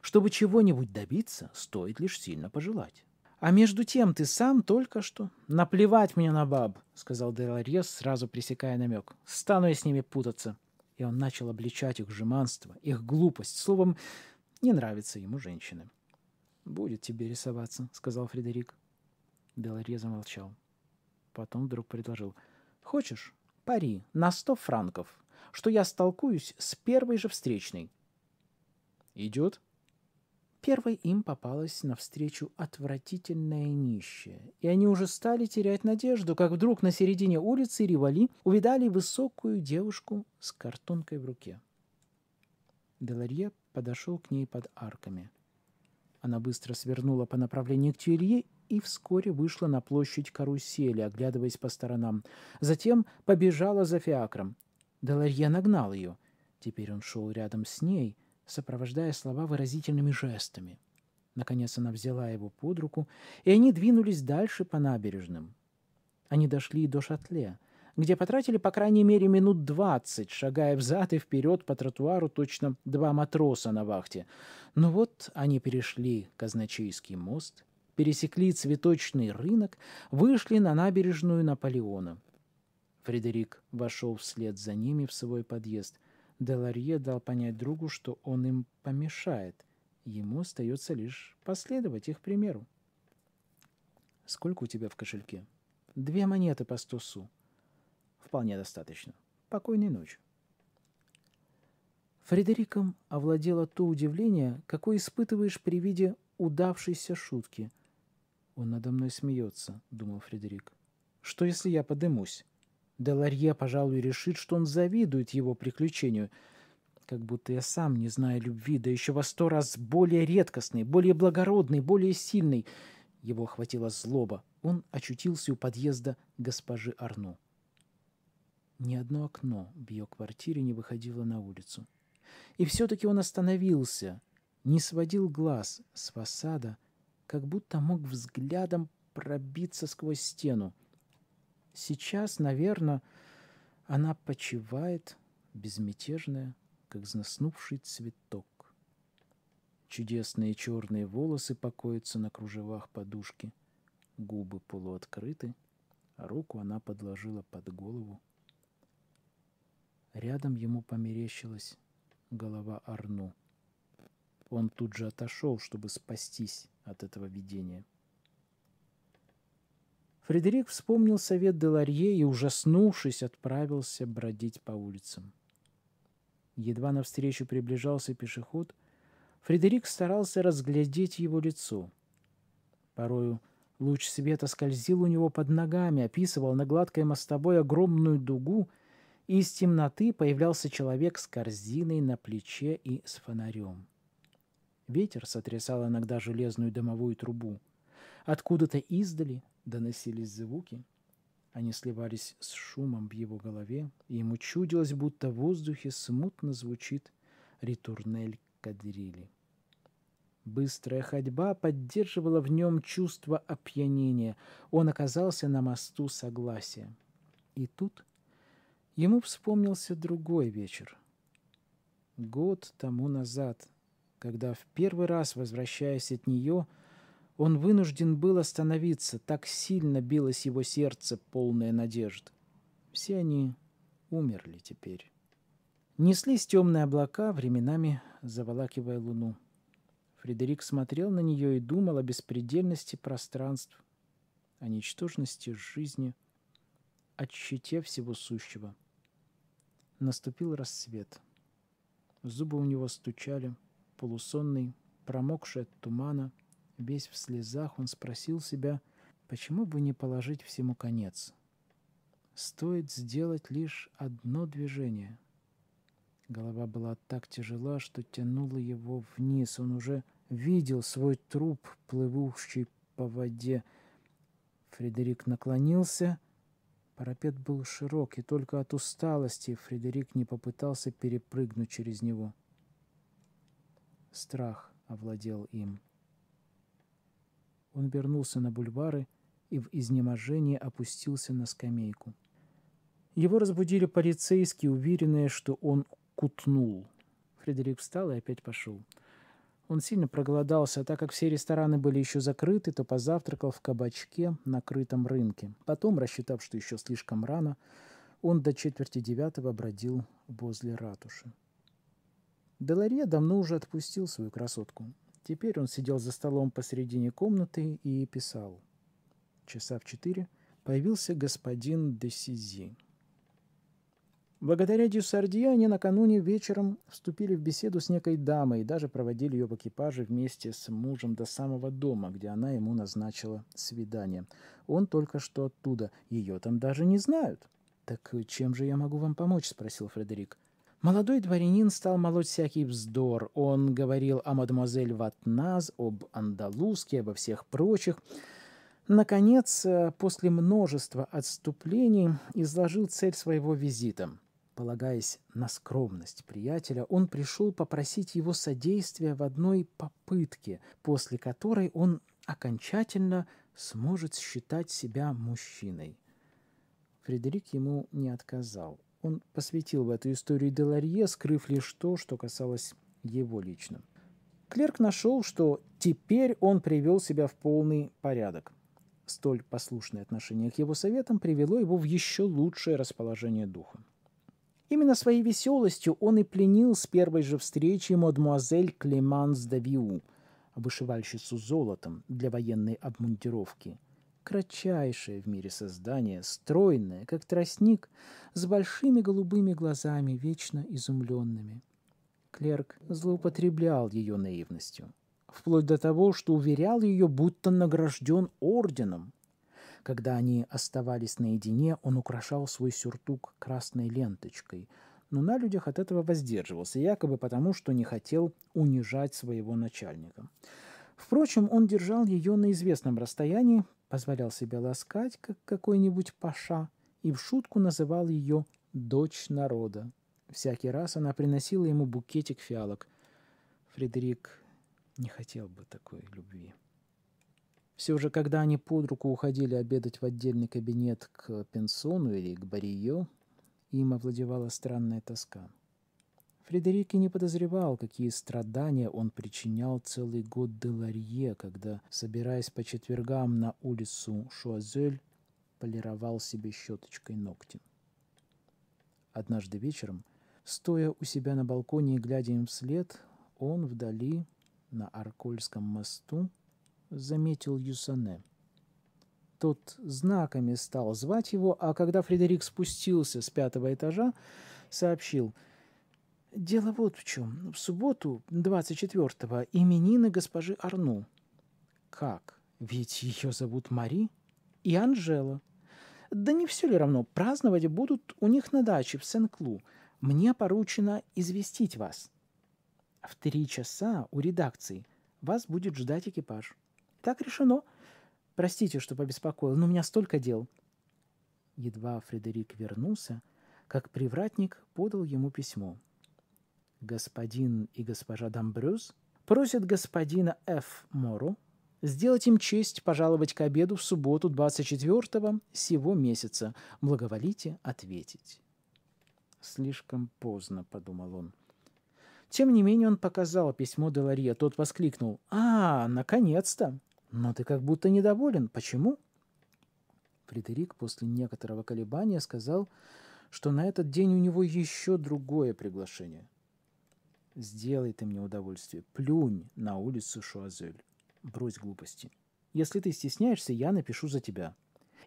Чтобы чего-нибудь добиться, стоит лишь сильно пожелать. «А между тем ты сам только что...» «Наплевать мне на баб», — сказал Деларьес, сразу пресекая намек. «Стану я с ними путаться». И он начал обличать их жеманство, их глупость. Словом, не нравятся ему женщины. «Будет тебе рисоваться», — сказал Фредерик. Деларье замолчал. Потом вдруг предложил. «Хочешь? Пари на сто франков» что я столкуюсь с первой же встречной. Идет. Первой им попалась навстречу отвратительная нищая, и они уже стали терять надежду, как вдруг на середине улицы Ривали увидали высокую девушку с картонкой в руке. Деларье подошел к ней под арками. Она быстро свернула по направлению к тюрье и вскоре вышла на площадь карусели, оглядываясь по сторонам. Затем побежала за фиакром. Деларье нагнал ее. Теперь он шел рядом с ней, сопровождая слова выразительными жестами. Наконец она взяла его под руку, и они двинулись дальше по набережным. Они дошли до Шатле, где потратили по крайней мере минут двадцать, шагая взад и вперед по тротуару точно два матроса на вахте. Но ну вот они перешли Казначейский мост, пересекли цветочный рынок, вышли на набережную Наполеона — Фредерик вошел вслед за ними в свой подъезд. Деларье дал понять другу, что он им помешает. Ему остается лишь последовать их примеру. «Сколько у тебя в кошельке?» «Две монеты по сто су». «Вполне достаточно. Покойной ночи». Фредериком овладело то удивление, какое испытываешь при виде удавшейся шутки. «Он надо мной смеется», — думал Фредерик. «Что, если я подымусь?» Деларье, пожалуй, решит, что он завидует его приключению. Как будто я сам не знаю любви, да еще во сто раз более редкостный, более благородный, более сильный. Его охватила злоба. Он очутился у подъезда госпожи Арну. Ни одно окно в ее квартире не выходило на улицу. И все-таки он остановился, не сводил глаз с фасада, как будто мог взглядом пробиться сквозь стену. Сейчас, наверное, она почивает, безмятежная, как заснувший цветок. Чудесные черные волосы покоятся на кружевах подушки, губы полуоткрыты, а руку она подложила под голову. Рядом ему померещилась голова Арну. Он тут же отошел, чтобы спастись от этого видения – Фредерик вспомнил совет Деларье и, ужаснувшись, отправился бродить по улицам. Едва навстречу приближался пешеход, Фредерик старался разглядеть его лицо. Порою луч света скользил у него под ногами, описывал на гладкой мостовой огромную дугу, и из темноты появлялся человек с корзиной на плече и с фонарем. Ветер сотрясал иногда железную домовую трубу. Откуда-то издали доносились звуки. Они сливались с шумом в его голове, и ему чудилось, будто в воздухе смутно звучит ритурнель кадрили. Быстрая ходьба поддерживала в нем чувство опьянения. Он оказался на мосту согласия. И тут ему вспомнился другой вечер. Год тому назад, когда в первый раз, возвращаясь от нее, — он вынужден был остановиться, так сильно билось его сердце, полное надежд. Все они умерли теперь. Неслись темные облака, временами заволакивая луну. Фредерик смотрел на нее и думал о беспредельности пространств, о ничтожности жизни, о тщете всего сущего. Наступил рассвет. Зубы у него стучали, полусонный, промокший от тумана — Весь в слезах он спросил себя, почему бы не положить всему конец. Стоит сделать лишь одно движение. Голова была так тяжела, что тянула его вниз. Он уже видел свой труп, плывущий по воде. Фредерик наклонился. Парапет был широк, и только от усталости Фредерик не попытался перепрыгнуть через него. Страх овладел им. Он вернулся на бульвары и в изнеможении опустился на скамейку. Его разбудили полицейские, уверенные, что он кутнул. Фредерик встал и опять пошел. Он сильно проголодался, а так как все рестораны были еще закрыты, то позавтракал в кабачке на крытом рынке. Потом, рассчитав, что еще слишком рано, он до четверти девятого бродил возле ратуши. Деларье давно уже отпустил свою красотку. Теперь он сидел за столом посредине комнаты и писал. Часа в четыре появился господин де Десизи. Благодаря Дюсардье они накануне вечером вступили в беседу с некой дамой и даже проводили ее в экипаже вместе с мужем до самого дома, где она ему назначила свидание. Он только что оттуда, ее там даже не знают. «Так чем же я могу вам помочь?» – спросил Фредерик. Молодой дворянин стал молоть всякий вздор. Он говорил о мадемуазель Ватназ, об андалузке, обо всех прочих. Наконец, э, после множества отступлений, изложил цель своего визита. Полагаясь на скромность приятеля, он пришел попросить его содействия в одной попытке, после которой он окончательно сможет считать себя мужчиной. Фредерик ему не отказал он посвятил в эту историю Деларье, скрыв лишь то, что касалось его лично. Клерк нашел, что теперь он привел себя в полный порядок. Столь послушное отношение к его советам привело его в еще лучшее расположение духа. Именно своей веселостью он и пленил с первой же встречи мадмуазель Клеманс Давиу, вышивальщицу золотом для военной обмундировки, кратчайшее в мире создание, стройное, как тростник, с большими голубыми глазами, вечно изумленными. Клерк злоупотреблял ее наивностью, вплоть до того, что уверял ее, будто награжден орденом. Когда они оставались наедине, он украшал свой сюртук красной ленточкой, но на людях от этого воздерживался, якобы потому, что не хотел унижать своего начальника. Впрочем, он держал ее на известном расстоянии, позволял себя ласкать, как какой-нибудь паша, и в шутку называл ее «дочь народа». Всякий раз она приносила ему букетик фиалок. Фредерик не хотел бы такой любви. Все же, когда они под руку уходили обедать в отдельный кабинет к Пенсону или к Барио, им овладевала странная тоска – Фредерике не подозревал, какие страдания он причинял целый год Деларье, когда, собираясь по четвергам на улицу Шуазель, полировал себе щеточкой ногти. Однажды вечером, стоя у себя на балконе и глядя им вслед, он вдали, на Аркольском мосту, заметил Юсане. Тот знаками стал звать его, а когда Фредерик спустился с пятого этажа, сообщил — Дело вот в чем. В субботу, 24-го, именины госпожи Арну. Как? Ведь ее зовут Мари и Анжела. Да не все ли равно, праздновать будут у них на даче в Сен-Клу. Мне поручено известить вас. В три часа у редакции вас будет ждать экипаж. Так решено. Простите, что побеспокоил, но у меня столько дел. Едва Фредерик вернулся, как привратник подал ему письмо – господин и госпожа Дамбрюс просят господина Ф. Мору сделать им честь пожаловать к обеду в субботу 24-го сего месяца. Благоволите ответить. Слишком поздно, подумал он. Тем не менее он показал письмо Деларье. Тот воскликнул. «А, наконец-то! Но ты как будто недоволен. Почему?» Фредерик после некоторого колебания сказал, что на этот день у него еще другое приглашение. Сделай ты мне удовольствие. Плюнь на улицу Шуазель. Брось глупости. Если ты стесняешься, я напишу за тебя.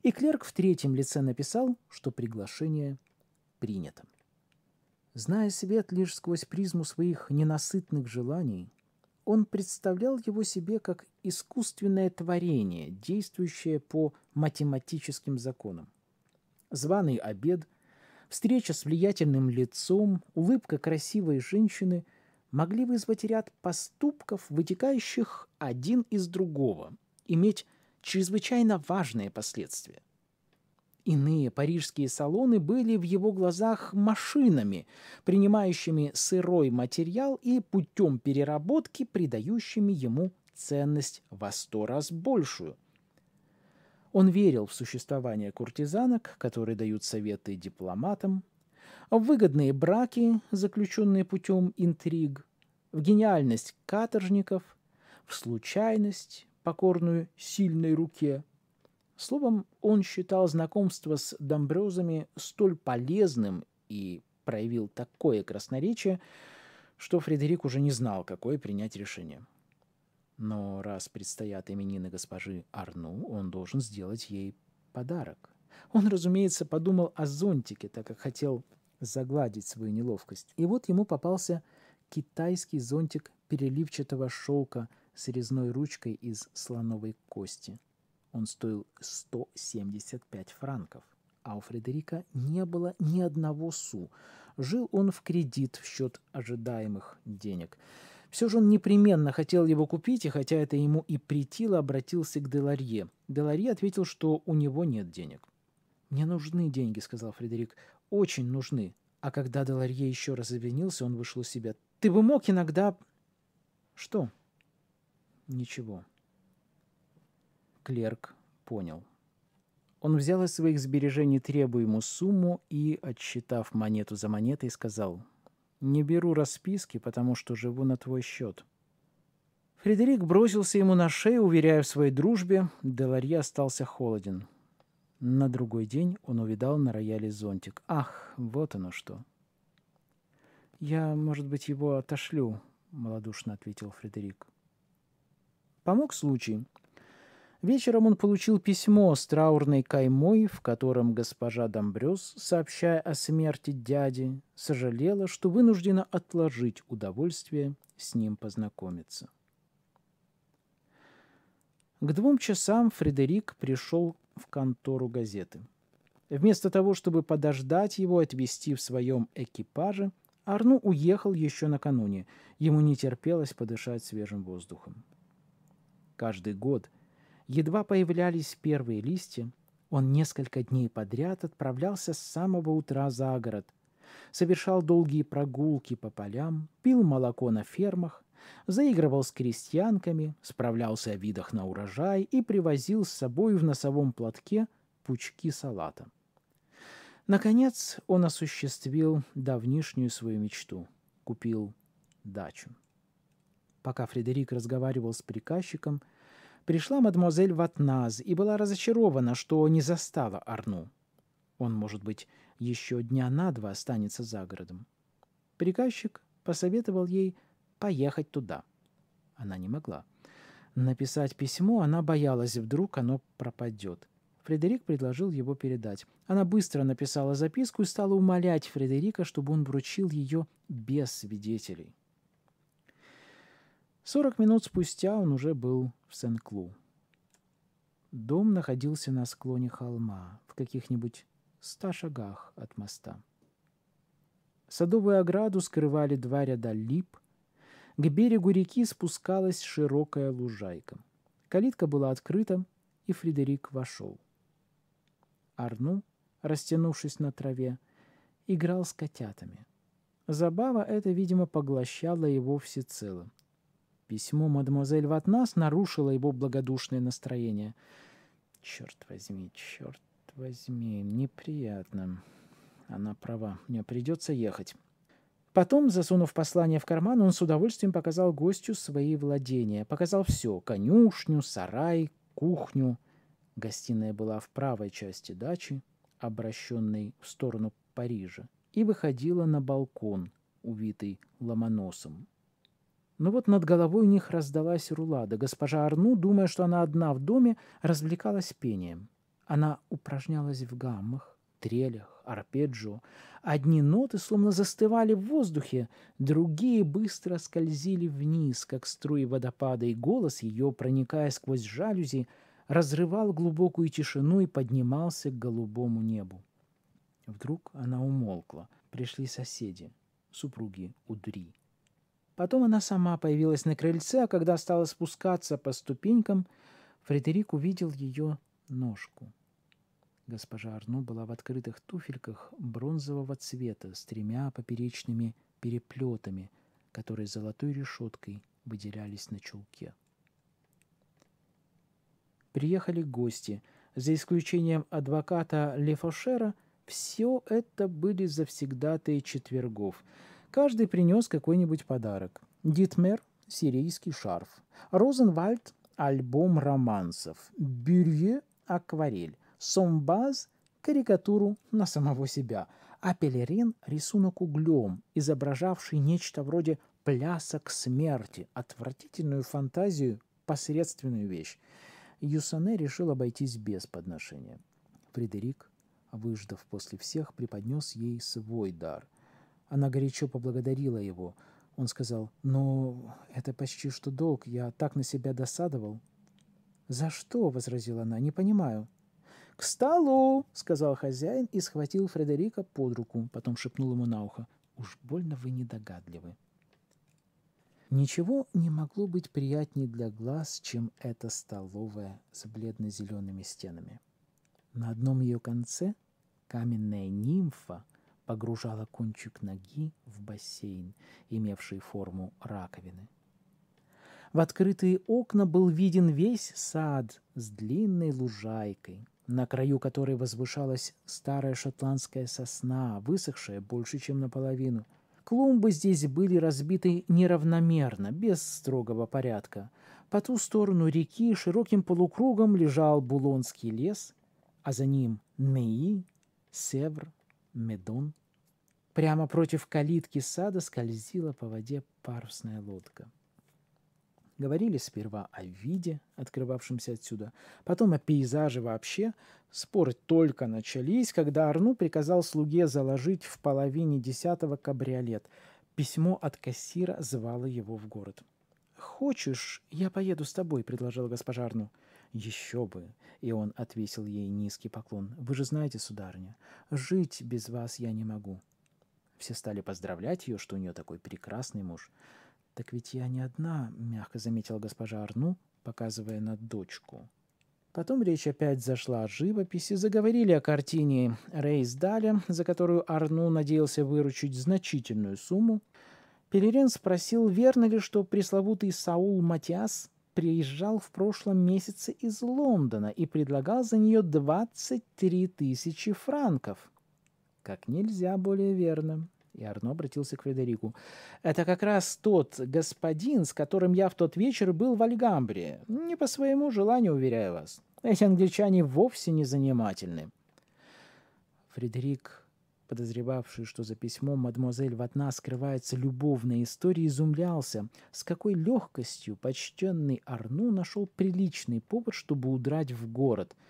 И клерк в третьем лице написал, что приглашение принято. Зная свет лишь сквозь призму своих ненасытных желаний, он представлял его себе как искусственное творение, действующее по математическим законам. Званый обед, встреча с влиятельным лицом, улыбка красивой женщины – могли вызвать ряд поступков, вытекающих один из другого, иметь чрезвычайно важные последствия. Иные парижские салоны были в его глазах машинами, принимающими сырой материал и путем переработки придающими ему ценность во сто раз большую. Он верил в существование куртизанок, которые дают советы дипломатам, выгодные браки, заключенные путем интриг, в гениальность каторжников, в случайность, покорную сильной руке. Словом, он считал знакомство с домбрёзами столь полезным и проявил такое красноречие, что Фредерик уже не знал, какое принять решение. Но раз предстоят именины госпожи Арну, он должен сделать ей подарок. Он, разумеется, подумал о зонтике, так как хотел загладить свою неловкость. И вот ему попался китайский зонтик переливчатого шелка с резной ручкой из слоновой кости. Он стоил 175 франков. А у Фредерика не было ни одного су. Жил он в кредит в счет ожидаемых денег. Все же он непременно хотел его купить, и хотя это ему и притило, обратился к Деларье. Деларье ответил, что у него нет денег. «Мне нужны деньги», — сказал Фредерик очень нужны. А когда Деларье еще раз обвинился, он вышел из себя. Ты бы мог иногда... Что? Ничего. Клерк понял. Он взял из своих сбережений требуемую сумму и, отсчитав монету за монетой, сказал, «Не беру расписки, потому что живу на твой счет». Фредерик бросился ему на шею, уверяя в своей дружбе, Деларье остался холоден – на другой день он увидал на рояле зонтик. Ах, вот оно что. «Я, может быть, его отошлю», — малодушно ответил Фредерик. Помог случай. Вечером он получил письмо с траурной каймой, в котором госпожа Домбрёс, сообщая о смерти дяди, сожалела, что вынуждена отложить удовольствие с ним познакомиться. К двум часам Фредерик пришел в контору газеты. Вместо того, чтобы подождать его, отвезти в своем экипаже, Арну уехал еще накануне. Ему не терпелось подышать свежим воздухом. Каждый год, едва появлялись первые листья, он несколько дней подряд отправлялся с самого утра за город, совершал долгие прогулки по полям, пил молоко на фермах, заигрывал с крестьянками, справлялся о видах на урожай и привозил с собой в носовом платке пучки салата. Наконец он осуществил давнишнюю свою мечту — купил дачу. Пока Фредерик разговаривал с приказчиком, пришла мадемуазель Ватназ и была разочарована, что не застала Арну. Он, может быть, еще дня на два останется за городом. Приказчик посоветовал ей поехать туда. Она не могла. Написать письмо она боялась, вдруг оно пропадет. Фредерик предложил его передать. Она быстро написала записку и стала умолять Фредерика, чтобы он вручил ее без свидетелей. Сорок минут спустя он уже был в Сен-Клу. Дом находился на склоне холма, в каких-нибудь ста шагах от моста. Садовую ограду скрывали два ряда лип, к берегу реки спускалась широкая лужайка. Калитка была открыта, и Фредерик вошел. Арну, растянувшись на траве, играл с котятами. Забава эта, видимо, поглощала его всецело. Письмо мадемуазель Ватнас нарушило его благодушное настроение. «Черт возьми, черт возьми, неприятно. Она права, мне придется ехать». Потом, засунув послание в карман, он с удовольствием показал гостю свои владения. Показал все — конюшню, сарай, кухню. Гостиная была в правой части дачи, обращенной в сторону Парижа, и выходила на балкон, увитый ломоносом. Но вот над головой у них раздалась рулада. Госпожа Арну, думая, что она одна в доме, развлекалась пением. Она упражнялась в гаммах, трелях, арпеджио. Одни ноты словно застывали в воздухе, другие быстро скользили вниз, как струи водопада, и голос ее, проникая сквозь жалюзи, разрывал глубокую тишину и поднимался к голубому небу. Вдруг она умолкла. Пришли соседи, супруги Удри. Потом она сама появилась на крыльце, а когда стала спускаться по ступенькам, Фредерик увидел ее ножку — Госпожа Арну была в открытых туфельках бронзового цвета с тремя поперечными переплетами, которые золотой решеткой выделялись на чулке. Приехали гости. За исключением адвоката Лефошера, все это были завсегдатые четвергов. Каждый принес какой-нибудь подарок. Дитмер – сирийский шарф. Розенвальд – альбом романсов. Бюрье – акварель. Сомбаз – карикатуру на самого себя, а Пелерин – рисунок углем, изображавший нечто вроде плясок смерти, отвратительную фантазию, посредственную вещь. Юсане решил обойтись без подношения. Фредерик, выждав после всех, преподнес ей свой дар. Она горячо поблагодарила его. Он сказал, «Но это почти что долг, я так на себя досадовал». «За что?» — возразила она, — «не понимаю». «К столу!» — сказал хозяин и схватил Фредерика под руку, потом шепнул ему на ухо. «Уж больно вы недогадливы». Ничего не могло быть приятнее для глаз, чем эта столовая с бледно-зелеными стенами. На одном ее конце каменная нимфа погружала кончик ноги в бассейн, имевший форму раковины. В открытые окна был виден весь сад с длинной лужайкой – на краю которой возвышалась старая шотландская сосна, высохшая больше, чем наполовину. Клумбы здесь были разбиты неравномерно, без строгого порядка. По ту сторону реки широким полукругом лежал Булонский лес, а за ним Неи, Севр, Медон. Прямо против калитки сада скользила по воде парусная лодка. Говорили сперва о виде, открывавшемся отсюда, потом о пейзаже вообще. Споры только начались, когда Арну приказал слуге заложить в половине десятого кабриолет. Письмо от кассира звало его в город. «Хочешь, я поеду с тобой», — предложил госпожа Арну. «Еще бы!» — и он отвесил ей низкий поклон. «Вы же знаете, сударыня, жить без вас я не могу». Все стали поздравлять ее, что у нее такой прекрасный муж. «Так ведь я не одна», — мягко заметила госпожа Арну, показывая на дочку. Потом речь опять зашла о живописи, заговорили о картине Рейс Даля, за которую Арну надеялся выручить значительную сумму. Пелерен спросил, верно ли, что пресловутый Саул Матиас приезжал в прошлом месяце из Лондона и предлагал за нее 23 тысячи франков. Как нельзя более верно. И Арно обратился к Фредерику. «Это как раз тот господин, с которым я в тот вечер был в Альгамбре. Не по своему желанию, уверяю вас. Эти англичане вовсе не занимательны». Фредерик, подозревавший, что за письмом мадемуазель Ватна скрывается любовная история, изумлялся, с какой легкостью почтенный Арну нашел приличный повод, чтобы удрать в город –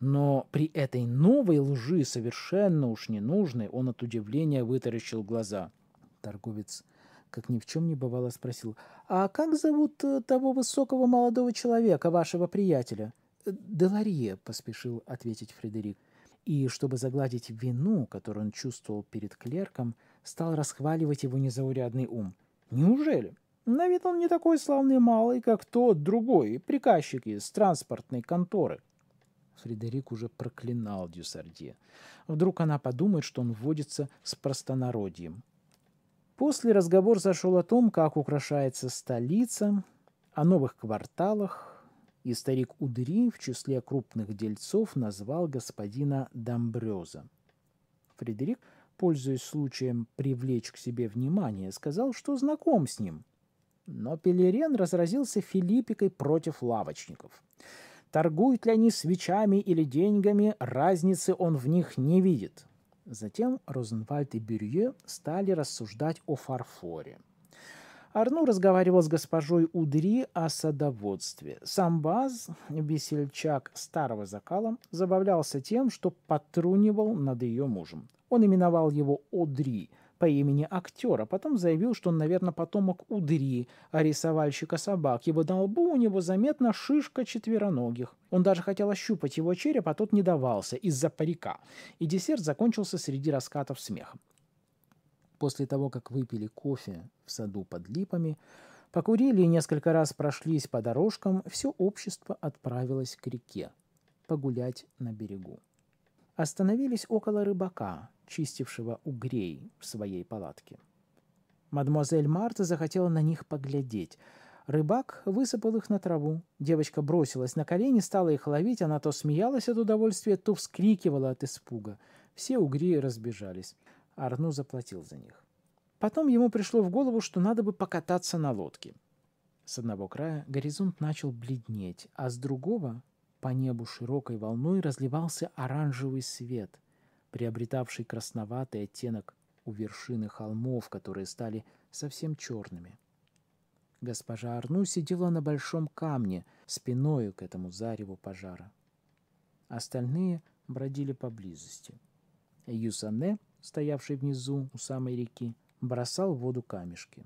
но при этой новой лжи, совершенно уж ненужной, он от удивления вытаращил глаза. Торговец, как ни в чем не бывало, спросил, «А как зовут э, того высокого молодого человека, вашего приятеля?» «Э, «Деларье», — поспешил ответить Фредерик. И, чтобы загладить вину, которую он чувствовал перед клерком, стал расхваливать его незаурядный ум. «Неужели?» На вид он не такой славный малый, как тот другой, приказчик из транспортной конторы. Фредерик уже проклинал Дюсардье. Вдруг она подумает, что он вводится с простонародьем. После разговор зашел о том, как украшается столица, о новых кварталах, и старик Удри в числе крупных дельцов назвал господина Домбрёза. Фредерик, пользуясь случаем привлечь к себе внимание, сказал, что знаком с ним. Но Пелерен разразился филиппикой против лавочников – Торгуют ли они свечами или деньгами, разницы он в них не видит. Затем Розенвальд и Бюрье стали рассуждать о фарфоре. Арну разговаривал с госпожой Удри о садоводстве. Сам Баз, весельчак старого закала, забавлялся тем, что потрунивал над ее мужем. Он именовал его Одри – по имени актера. Потом заявил, что он, наверное, потомок Удри, а рисовальщика собак, Его на лбу у него заметна шишка четвероногих. Он даже хотел ощупать его череп, а тот не давался из-за парика. И десерт закончился среди раскатов смеха. После того, как выпили кофе в саду под липами, покурили и несколько раз прошлись по дорожкам, все общество отправилось к реке погулять на берегу остановились около рыбака, чистившего угрей в своей палатке. Мадемуазель Марта захотела на них поглядеть. Рыбак высыпал их на траву. Девочка бросилась на колени, стала их ловить. Она то смеялась от удовольствия, то вскрикивала от испуга. Все угри разбежались. Арну заплатил за них. Потом ему пришло в голову, что надо бы покататься на лодке. С одного края горизонт начал бледнеть, а с другого по небу широкой волной разливался оранжевый свет, приобретавший красноватый оттенок у вершины холмов, которые стали совсем черными. Госпожа Арну сидела на большом камне, спиною к этому зареву пожара. Остальные бродили поблизости. Юсане, стоявший внизу у самой реки, бросал в воду камешки.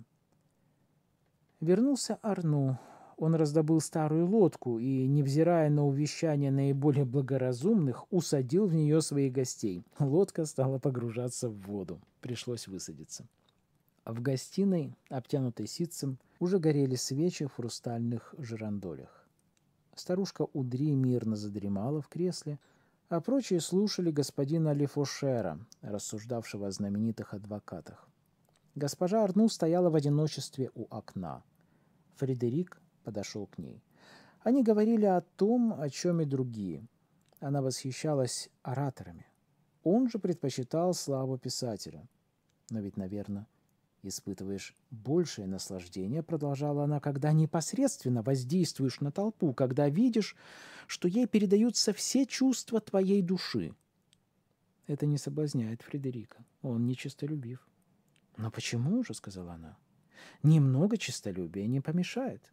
Вернулся Арну, он раздобыл старую лодку и, невзирая на увещания наиболее благоразумных, усадил в нее своих гостей. Лодка стала погружаться в воду. Пришлось высадиться. В гостиной, обтянутой ситцем, уже горели свечи в хрустальных жирандолях. Старушка Удри мирно задремала в кресле, а прочие слушали господина Лефошера, рассуждавшего о знаменитых адвокатах. Госпожа Арну стояла в одиночестве у окна. Фредерик подошел к ней. Они говорили о том, о чем и другие. Она восхищалась ораторами. Он же предпочитал славу писателя. Но ведь, наверное, испытываешь большее наслаждение, продолжала она, когда непосредственно воздействуешь на толпу, когда видишь, что ей передаются все чувства твоей души. Это не соблазняет Фредерика. Он нечистолюбив. «Но почему же?» — сказала она. «Немного чистолюбия не помешает.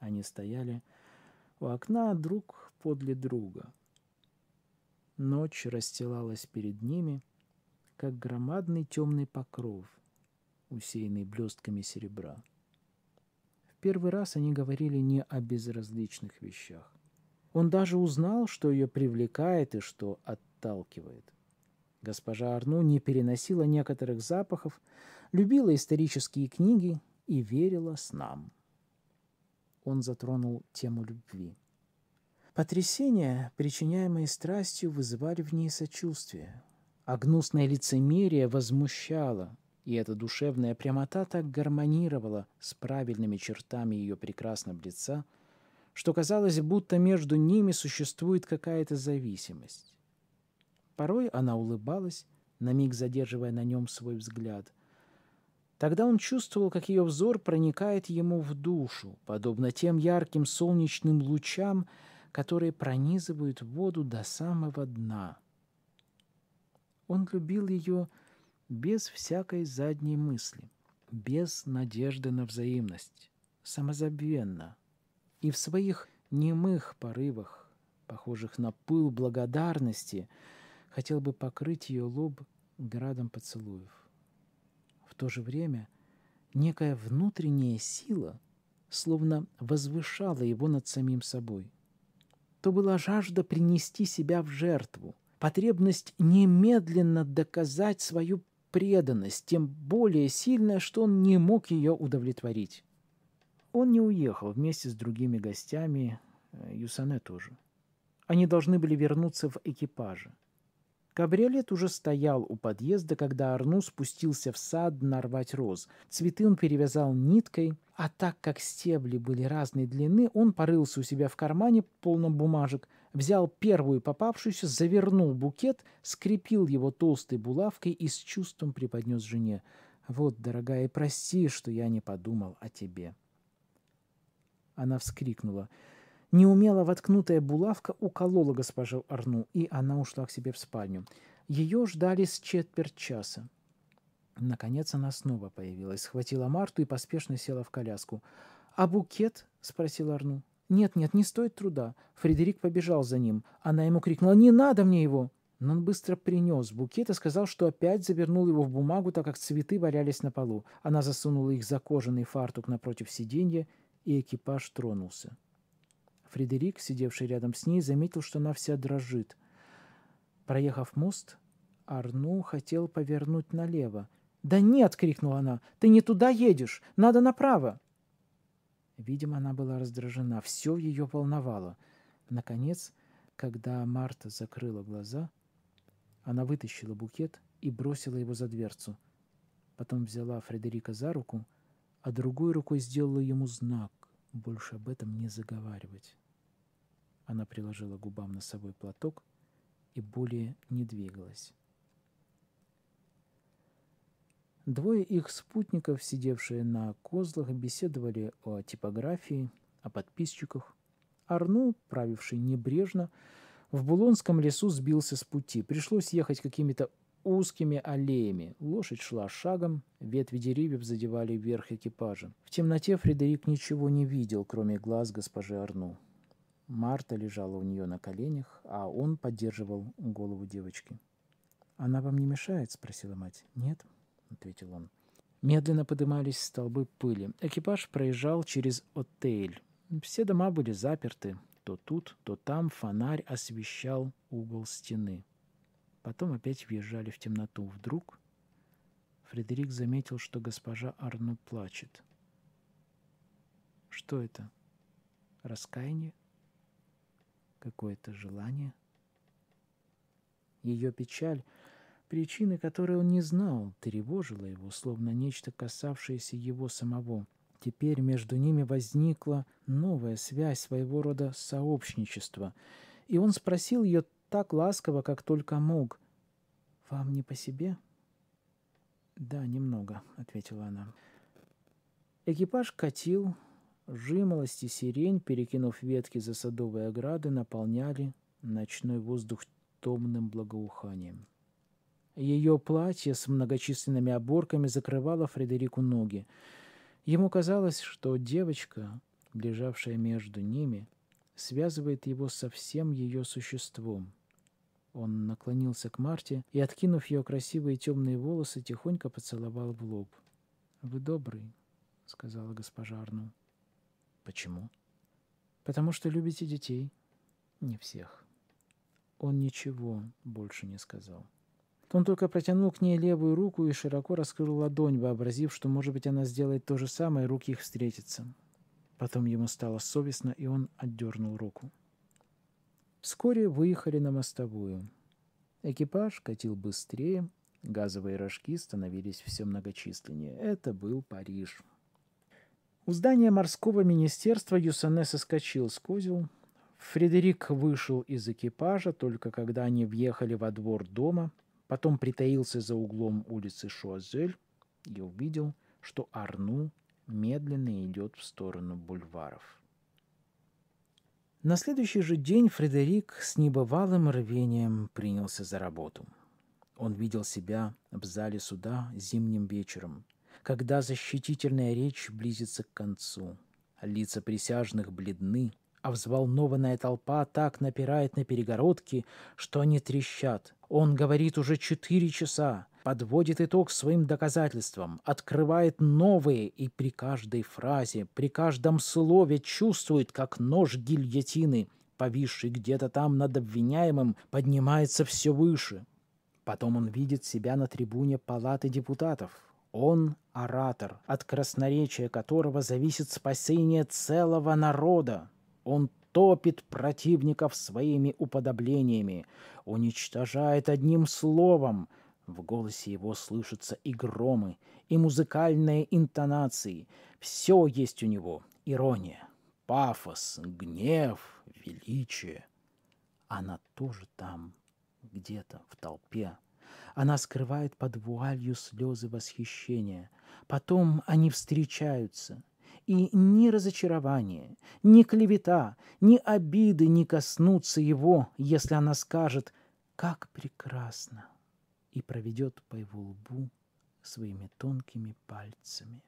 Они стояли у окна друг подле друга. Ночь расстилалась перед ними, как громадный темный покров, усеянный блестками серебра. В первый раз они говорили не о безразличных вещах. Он даже узнал, что ее привлекает и что отталкивает. Госпожа Арну не переносила некоторых запахов, любила исторические книги и верила снам он затронул тему любви. Потрясения, причиняемые страстью, вызывали в ней сочувствие, а гнусное лицемерие возмущало, и эта душевная прямота так гармонировала с правильными чертами ее прекрасного лица, что казалось, будто между ними существует какая-то зависимость. Порой она улыбалась, на миг задерживая на нем свой взгляд, Тогда он чувствовал, как ее взор проникает ему в душу, подобно тем ярким солнечным лучам, которые пронизывают воду до самого дна. Он любил ее без всякой задней мысли, без надежды на взаимность, самозабвенно. И в своих немых порывах, похожих на пыл благодарности, хотел бы покрыть ее лоб градом поцелуев то же время некая внутренняя сила словно возвышала его над самим собой. То была жажда принести себя в жертву, потребность немедленно доказать свою преданность, тем более сильная, что он не мог ее удовлетворить. Он не уехал вместе с другими гостями, э, Юсане тоже. Они должны были вернуться в экипаже – Кабриолет уже стоял у подъезда, когда Арну спустился в сад нарвать роз. Цветы он перевязал ниткой, а так как стебли были разной длины, он порылся у себя в кармане полном бумажек, взял первую попавшуюся, завернул букет, скрепил его толстой булавкой и с чувством преподнес жене. «Вот, дорогая, прости, что я не подумал о тебе». Она вскрикнула. Неумело воткнутая булавка уколола госпожу Арну, и она ушла к себе в спальню. Ее ждали с четверть часа. Наконец она снова появилась, схватила Марту и поспешно села в коляску. «А букет?» — спросил Арну. «Нет-нет, не стоит труда». Фредерик побежал за ним. Она ему крикнула «Не надо мне его!» Но он быстро принес букет и сказал, что опять завернул его в бумагу, так как цветы валялись на полу. Она засунула их за кожаный фартук напротив сиденья, и экипаж тронулся. Фредерик, сидевший рядом с ней, заметил, что она вся дрожит. Проехав мост, Арну хотел повернуть налево. «Да нет!» — крикнула она. «Ты не туда едешь! Надо направо!» Видимо, она была раздражена. Все ее волновало. Наконец, когда Марта закрыла глаза, она вытащила букет и бросила его за дверцу. Потом взяла Фредерика за руку, а другой рукой сделала ему знак больше об этом не заговаривать. Она приложила губам на собой платок и более не двигалась. Двое их спутников, сидевшие на козлах, беседовали о типографии, о подписчиках. Арну, правивший небрежно, в Булонском лесу сбился с пути. Пришлось ехать какими-то узкими аллеями. Лошадь шла шагом, ветви деревьев задевали верх экипажа. В темноте Фредерик ничего не видел, кроме глаз госпожи Арну. Марта лежала у нее на коленях, а он поддерживал голову девочки. «Она вам не мешает?» – спросила мать. «Нет», – ответил он. Медленно поднимались столбы пыли. Экипаж проезжал через отель. Все дома были заперты. То тут, то там фонарь освещал угол стены. Потом опять въезжали в темноту. Вдруг Фредерик заметил, что госпожа Арну плачет. «Что это? Раскаяние?» какое-то желание. Ее печаль, причины которой он не знал, тревожила его, словно нечто касавшееся его самого. Теперь между ними возникла новая связь своего рода сообщничества, и он спросил ее так ласково, как только мог. «Вам не по себе?» «Да, немного», — ответила она. Экипаж катил, Жимолость и сирень, перекинув ветки за садовые ограды, наполняли ночной воздух томным благоуханием. Ее платье с многочисленными оборками закрывало Фредерику ноги. Ему казалось, что девочка, лежавшая между ними, связывает его со всем ее существом. Он наклонился к Марте и, откинув ее красивые темные волосы, тихонько поцеловал в лоб. «Вы добрый», — сказала госпожа Арну. Почему? Потому что любите детей. Не всех. Он ничего больше не сказал. Он только протянул к ней левую руку и широко раскрыл ладонь, вообразив, что, может быть, она сделает то же самое, и руки их встретятся. Потом ему стало совестно, и он отдернул руку. Вскоре выехали на мостовую. Экипаж катил быстрее, газовые рожки становились все многочисленнее. Это был Париж. У здания морского министерства Юсане соскочил с кузел. Фредерик вышел из экипажа, только когда они въехали во двор дома, потом притаился за углом улицы Шуазель и увидел, что Арну медленно идет в сторону бульваров. На следующий же день Фредерик с небывалым рвением принялся за работу. Он видел себя в зале суда зимним вечером – когда защитительная речь близится к концу. Лица присяжных бледны, а взволнованная толпа так напирает на перегородки, что они трещат. Он говорит уже четыре часа, подводит итог своим доказательствам, открывает новые и при каждой фразе, при каждом слове чувствует, как нож гильотины, повисший где-то там над обвиняемым, поднимается все выше. Потом он видит себя на трибуне палаты депутатов – он – оратор, от красноречия которого зависит спасение целого народа. Он топит противников своими уподоблениями, уничтожает одним словом. В голосе его слышатся и громы, и музыкальные интонации. Все есть у него. Ирония, пафос, гнев, величие. Она тоже там, где-то в толпе, она скрывает под вуалью слезы восхищения. Потом они встречаются. И ни разочарование, ни клевета, ни обиды не коснутся его, если она скажет «Как прекрасно!» и проведет по его лбу своими тонкими пальцами.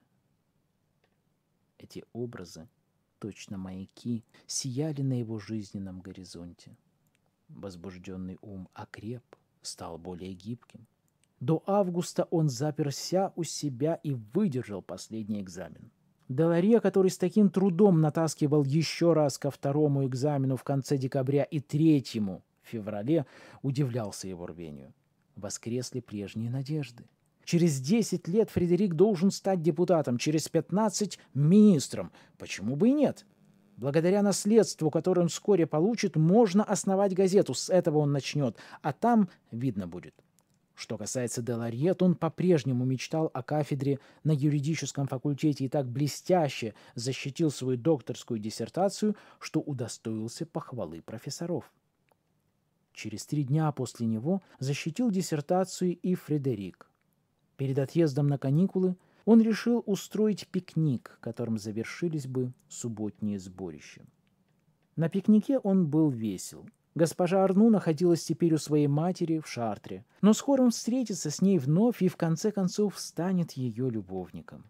Эти образы, точно маяки, сияли на его жизненном горизонте. Возбужденный ум окреп, стал более гибким. До августа он заперся у себя и выдержал последний экзамен. Деларе, который с таким трудом натаскивал еще раз ко второму экзамену в конце декабря и третьему в феврале, удивлялся его рвению. Воскресли прежние надежды. Через 10 лет Фредерик должен стать депутатом, через 15 – министром. Почему бы и нет? Благодаря наследству, которое он вскоре получит, можно основать газету. С этого он начнет. А там видно будет. Что касается Деларье, то он по-прежнему мечтал о кафедре на юридическом факультете и так блестяще защитил свою докторскую диссертацию, что удостоился похвалы профессоров. Через три дня после него защитил диссертацию и Фредерик. Перед отъездом на каникулы – он решил устроить пикник, которым завершились бы субботние сборища. На пикнике он был весел. Госпожа Арну находилась теперь у своей матери в Шартре, но скоро он встретится с ней вновь и в конце концов станет ее любовником.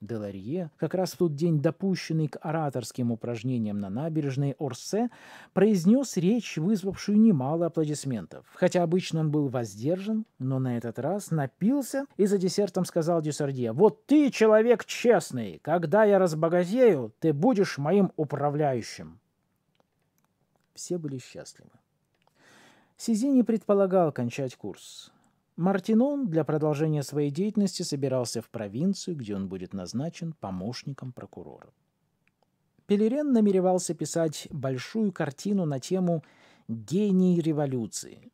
Деларье, как раз в тот день допущенный к ораторским упражнениям на набережной Орсе, произнес речь, вызвавшую немало аплодисментов. Хотя обычно он был воздержан, но на этот раз напился и за десертом сказал Дюсардье, «Вот ты человек честный! Когда я разбогатею, ты будешь моим управляющим!» Все были счастливы. Сизи не предполагал кончать курс. Мартинон для продолжения своей деятельности собирался в провинцию, где он будет назначен помощником прокурора. Пелерен намеревался писать большую картину на тему «Гений революции».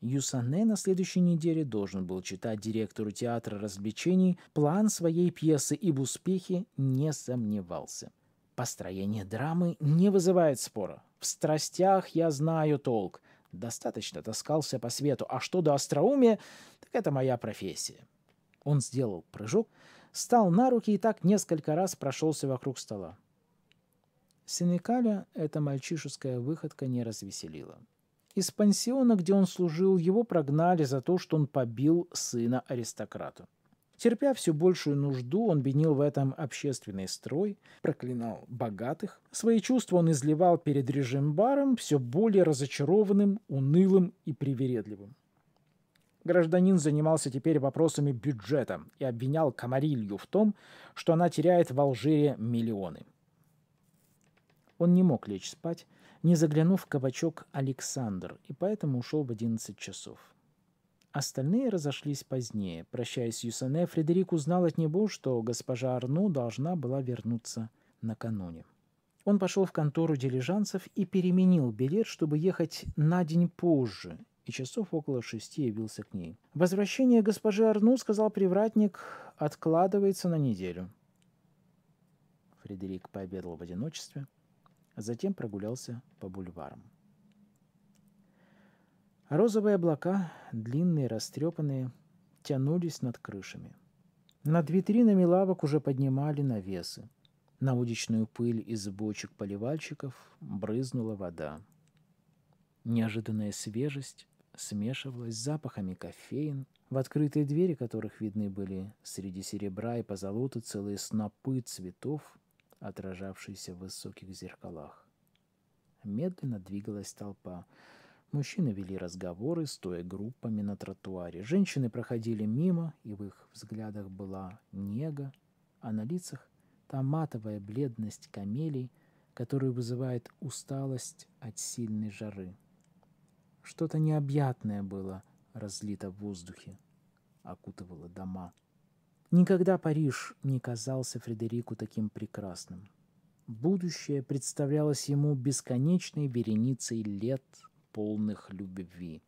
Юсане на следующей неделе должен был читать директору театра развлечений план своей пьесы и в успехе не сомневался. Построение драмы не вызывает спора. В страстях я знаю толк – Достаточно таскался по свету. А что до остроумия, так это моя профессия. Он сделал прыжок, встал на руки и так несколько раз прошелся вокруг стола. Сенекаля эта мальчишеская выходка не развеселила. Из пансиона, где он служил, его прогнали за то, что он побил сына аристократу. Терпя все большую нужду, он винил в этом общественный строй, проклинал богатых. Свои чувства он изливал перед режим-баром, все более разочарованным, унылым и привередливым. Гражданин занимался теперь вопросами бюджета и обвинял Камарилью в том, что она теряет в Алжире миллионы. Он не мог лечь спать, не заглянув в кабачок Александр, и поэтому ушел в 11 часов. Остальные разошлись позднее. Прощаясь с Юсане, Фредерик узнал от него, что госпожа Арну должна была вернуться накануне. Он пошел в контору дилижанцев и переменил билет, чтобы ехать на день позже, и часов около шести явился к ней. Возвращение госпожи Арну, сказал привратник, откладывается на неделю. Фредерик пообедал в одиночестве, а затем прогулялся по бульварам. Розовые облака, длинные, растрепанные, тянулись над крышами. Над витринами лавок уже поднимали навесы. На уличную пыль из бочек поливальщиков брызнула вода. Неожиданная свежесть смешивалась с запахами кофеин, в открытые двери которых видны были среди серебра и позолота целые снопы цветов, отражавшиеся в высоких зеркалах. Медленно двигалась толпа — Мужчины вели разговоры, стоя группами на тротуаре. Женщины проходили мимо, и в их взглядах была нега, а на лицах та матовая бледность камелий, которая вызывает усталость от сильной жары. Что-то необъятное было разлито в воздухе, окутывало дома. Никогда Париж не казался Фредерику таким прекрасным. Будущее представлялось ему бесконечной вереницей лет – полных любви.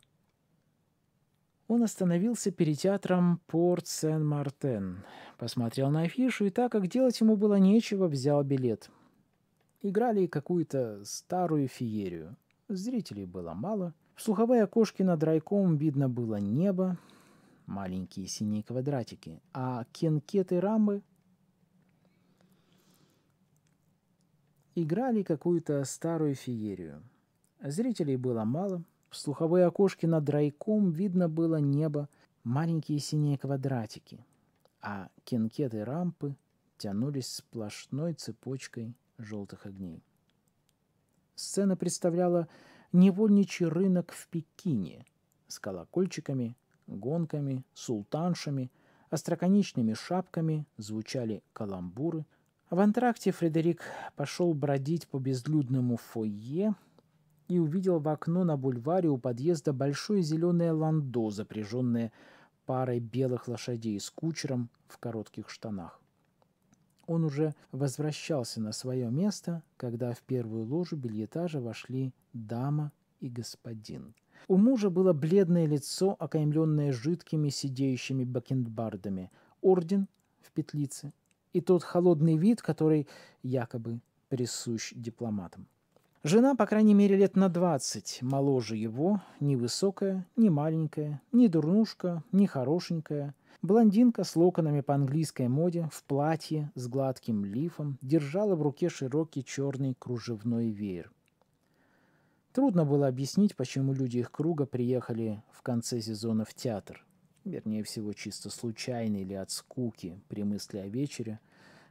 Он остановился перед театром Порт Сен-Мартен, посмотрел на афишу и так как делать ему было нечего, взял билет. Играли какую-то старую феерию. Зрителей было мало. В слуховые окошки над райком видно было небо, маленькие синие квадратики, а кенкеты рамы играли какую-то старую феерию. Зрителей было мало. В слуховые окошки над райком видно было небо, маленькие синие квадратики, а кенкеты рампы тянулись сплошной цепочкой желтых огней. Сцена представляла невольничий рынок в Пекине с колокольчиками, гонками, султаншами, остроконечными шапками звучали каламбуры. В антракте Фредерик пошел бродить по безлюдному фойе, и увидел в окно на бульваре у подъезда большое зеленое ландо, запряженное парой белых лошадей с кучером в коротких штанах. Он уже возвращался на свое место, когда в первую ложу бельетажа вошли дама и господин. У мужа было бледное лицо, окаймленное жидкими сидеющими бакенбардами, орден в петлице и тот холодный вид, который якобы присущ дипломатам. Жена, по крайней мере, лет на двадцать, моложе его, не высокая, не маленькая, не дурнушка, не хорошенькая. Блондинка с локонами по английской моде, в платье с гладким лифом, держала в руке широкий черный кружевной веер. Трудно было объяснить, почему люди их круга приехали в конце сезона в театр. Вернее всего, чисто случайно или от скуки при мысли о вечере,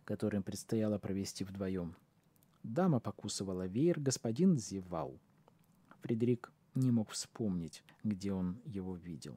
который им предстояло провести вдвоем – Дама покусывала веер, господин зевал. Фредерик не мог вспомнить, где он его видел.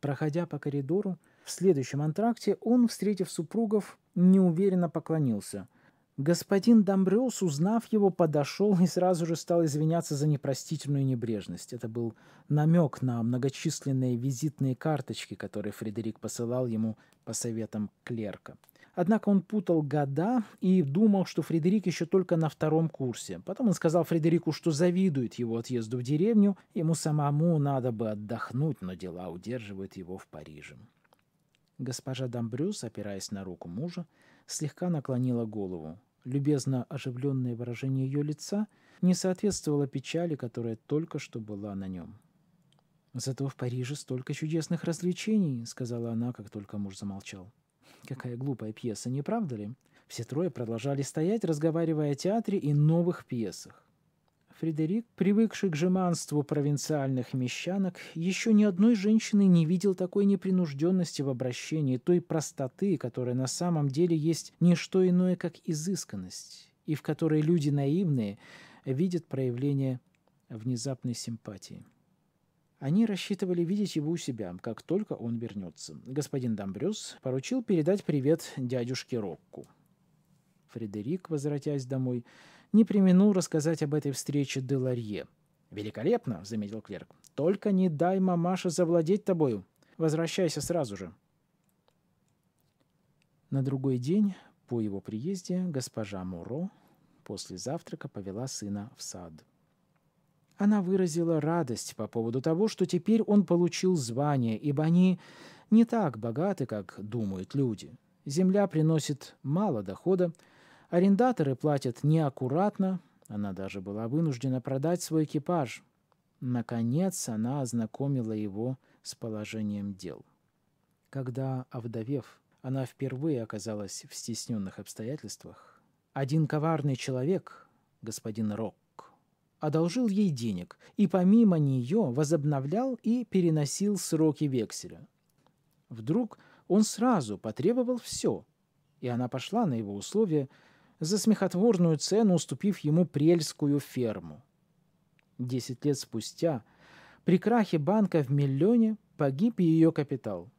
Проходя по коридору, в следующем антракте он, встретив супругов, неуверенно поклонился. Господин Домбрёс, узнав его, подошел и сразу же стал извиняться за непростительную небрежность. Это был намек на многочисленные визитные карточки, которые Фредерик посылал ему по советам клерка. Однако он путал года и думал, что Фредерик еще только на втором курсе. Потом он сказал Фредерику, что завидует его отъезду в деревню, ему самому надо бы отдохнуть, но дела удерживают его в Париже. Госпожа Дамбрюс, опираясь на руку мужа, слегка наклонила голову. Любезно оживленное выражение ее лица не соответствовало печали, которая только что была на нем. «Зато в Париже столько чудесных развлечений», — сказала она, как только муж замолчал. Какая глупая пьеса, не правда ли? Все трое продолжали стоять, разговаривая о театре и новых пьесах. Фредерик, привыкший к жеманству провинциальных мещанок, еще ни одной женщины не видел такой непринужденности в обращении, той простоты, которая на самом деле есть не что иное, как изысканность, и в которой люди наивные видят проявление внезапной симпатии. Они рассчитывали видеть его у себя, как только он вернется. Господин Домбрюс поручил передать привет дядюшке Рокку. Фредерик, возвратясь домой, не применил рассказать об этой встрече де Ларье. «Великолепно!» — заметил клерк. «Только не дай мамаше завладеть тобою! Возвращайся сразу же!» На другой день, по его приезде, госпожа Муро после завтрака повела сына в сад. Она выразила радость по поводу того, что теперь он получил звание, ибо они не так богаты, как думают люди. Земля приносит мало дохода, арендаторы платят неаккуратно, она даже была вынуждена продать свой экипаж. Наконец она ознакомила его с положением дел. Когда, овдовев, она впервые оказалась в стесненных обстоятельствах, один коварный человек, господин Рок, одолжил ей денег и помимо нее возобновлял и переносил сроки векселя. Вдруг он сразу потребовал все, и она пошла на его условия за смехотворную цену, уступив ему прельскую ферму. Десять лет спустя при крахе банка в миллионе погиб ее капитал.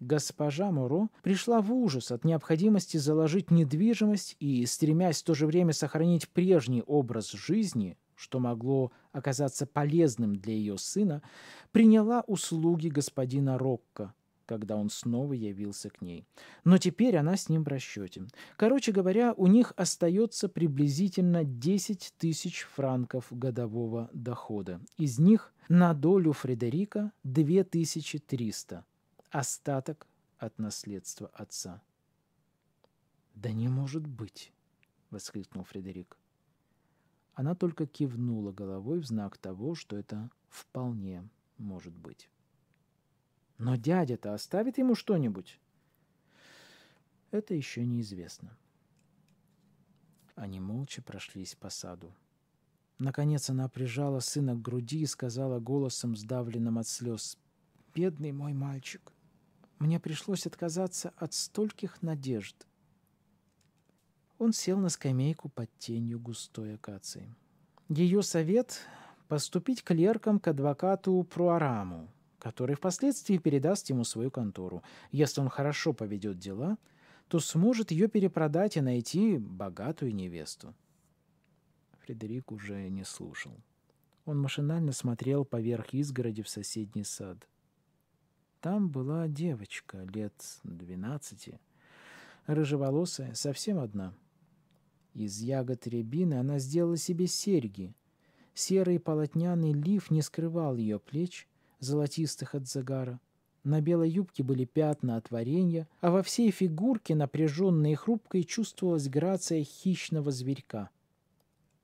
Госпожа Муро пришла в ужас от необходимости заложить недвижимость и, стремясь в то же время сохранить прежний образ жизни – что могло оказаться полезным для ее сына, приняла услуги господина Рокко, когда он снова явился к ней. Но теперь она с ним в расчете. Короче говоря, у них остается приблизительно 10 тысяч франков годового дохода. Из них на долю Фредерика 2300, остаток от наследства отца. «Да не может быть!» — воскликнул Фредерик. Она только кивнула головой в знак того, что это вполне может быть. Но дядя-то оставит ему что-нибудь? Это еще неизвестно. Они молча прошлись по саду. Наконец она прижала сына к груди и сказала голосом, сдавленным от слез, «Бедный мой мальчик, мне пришлось отказаться от стольких надежд. Он сел на скамейку под тенью густой акации. Ее совет – поступить клерком к адвокату Пруараму, который впоследствии передаст ему свою контору. Если он хорошо поведет дела, то сможет ее перепродать и найти богатую невесту. Фредерик уже не слушал. Он машинально смотрел поверх изгороди в соседний сад. Там была девочка лет двенадцати, рыжеволосая, совсем одна – из ягод рябины она сделала себе серьги. Серый полотняный лиф не скрывал ее плеч, золотистых от загара. На белой юбке были пятна от варенья, а во всей фигурке, напряженной и хрупкой, чувствовалась грация хищного зверька.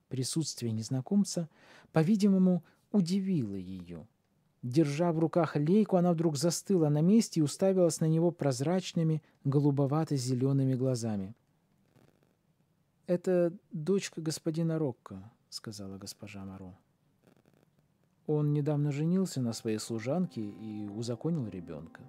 Присутствие незнакомца, по-видимому, удивило ее. Держа в руках лейку, она вдруг застыла на месте и уставилась на него прозрачными, голубовато-зелеными глазами. «Это дочка господина Рокко», — сказала госпожа Моро. «Он недавно женился на своей служанке и узаконил ребенка».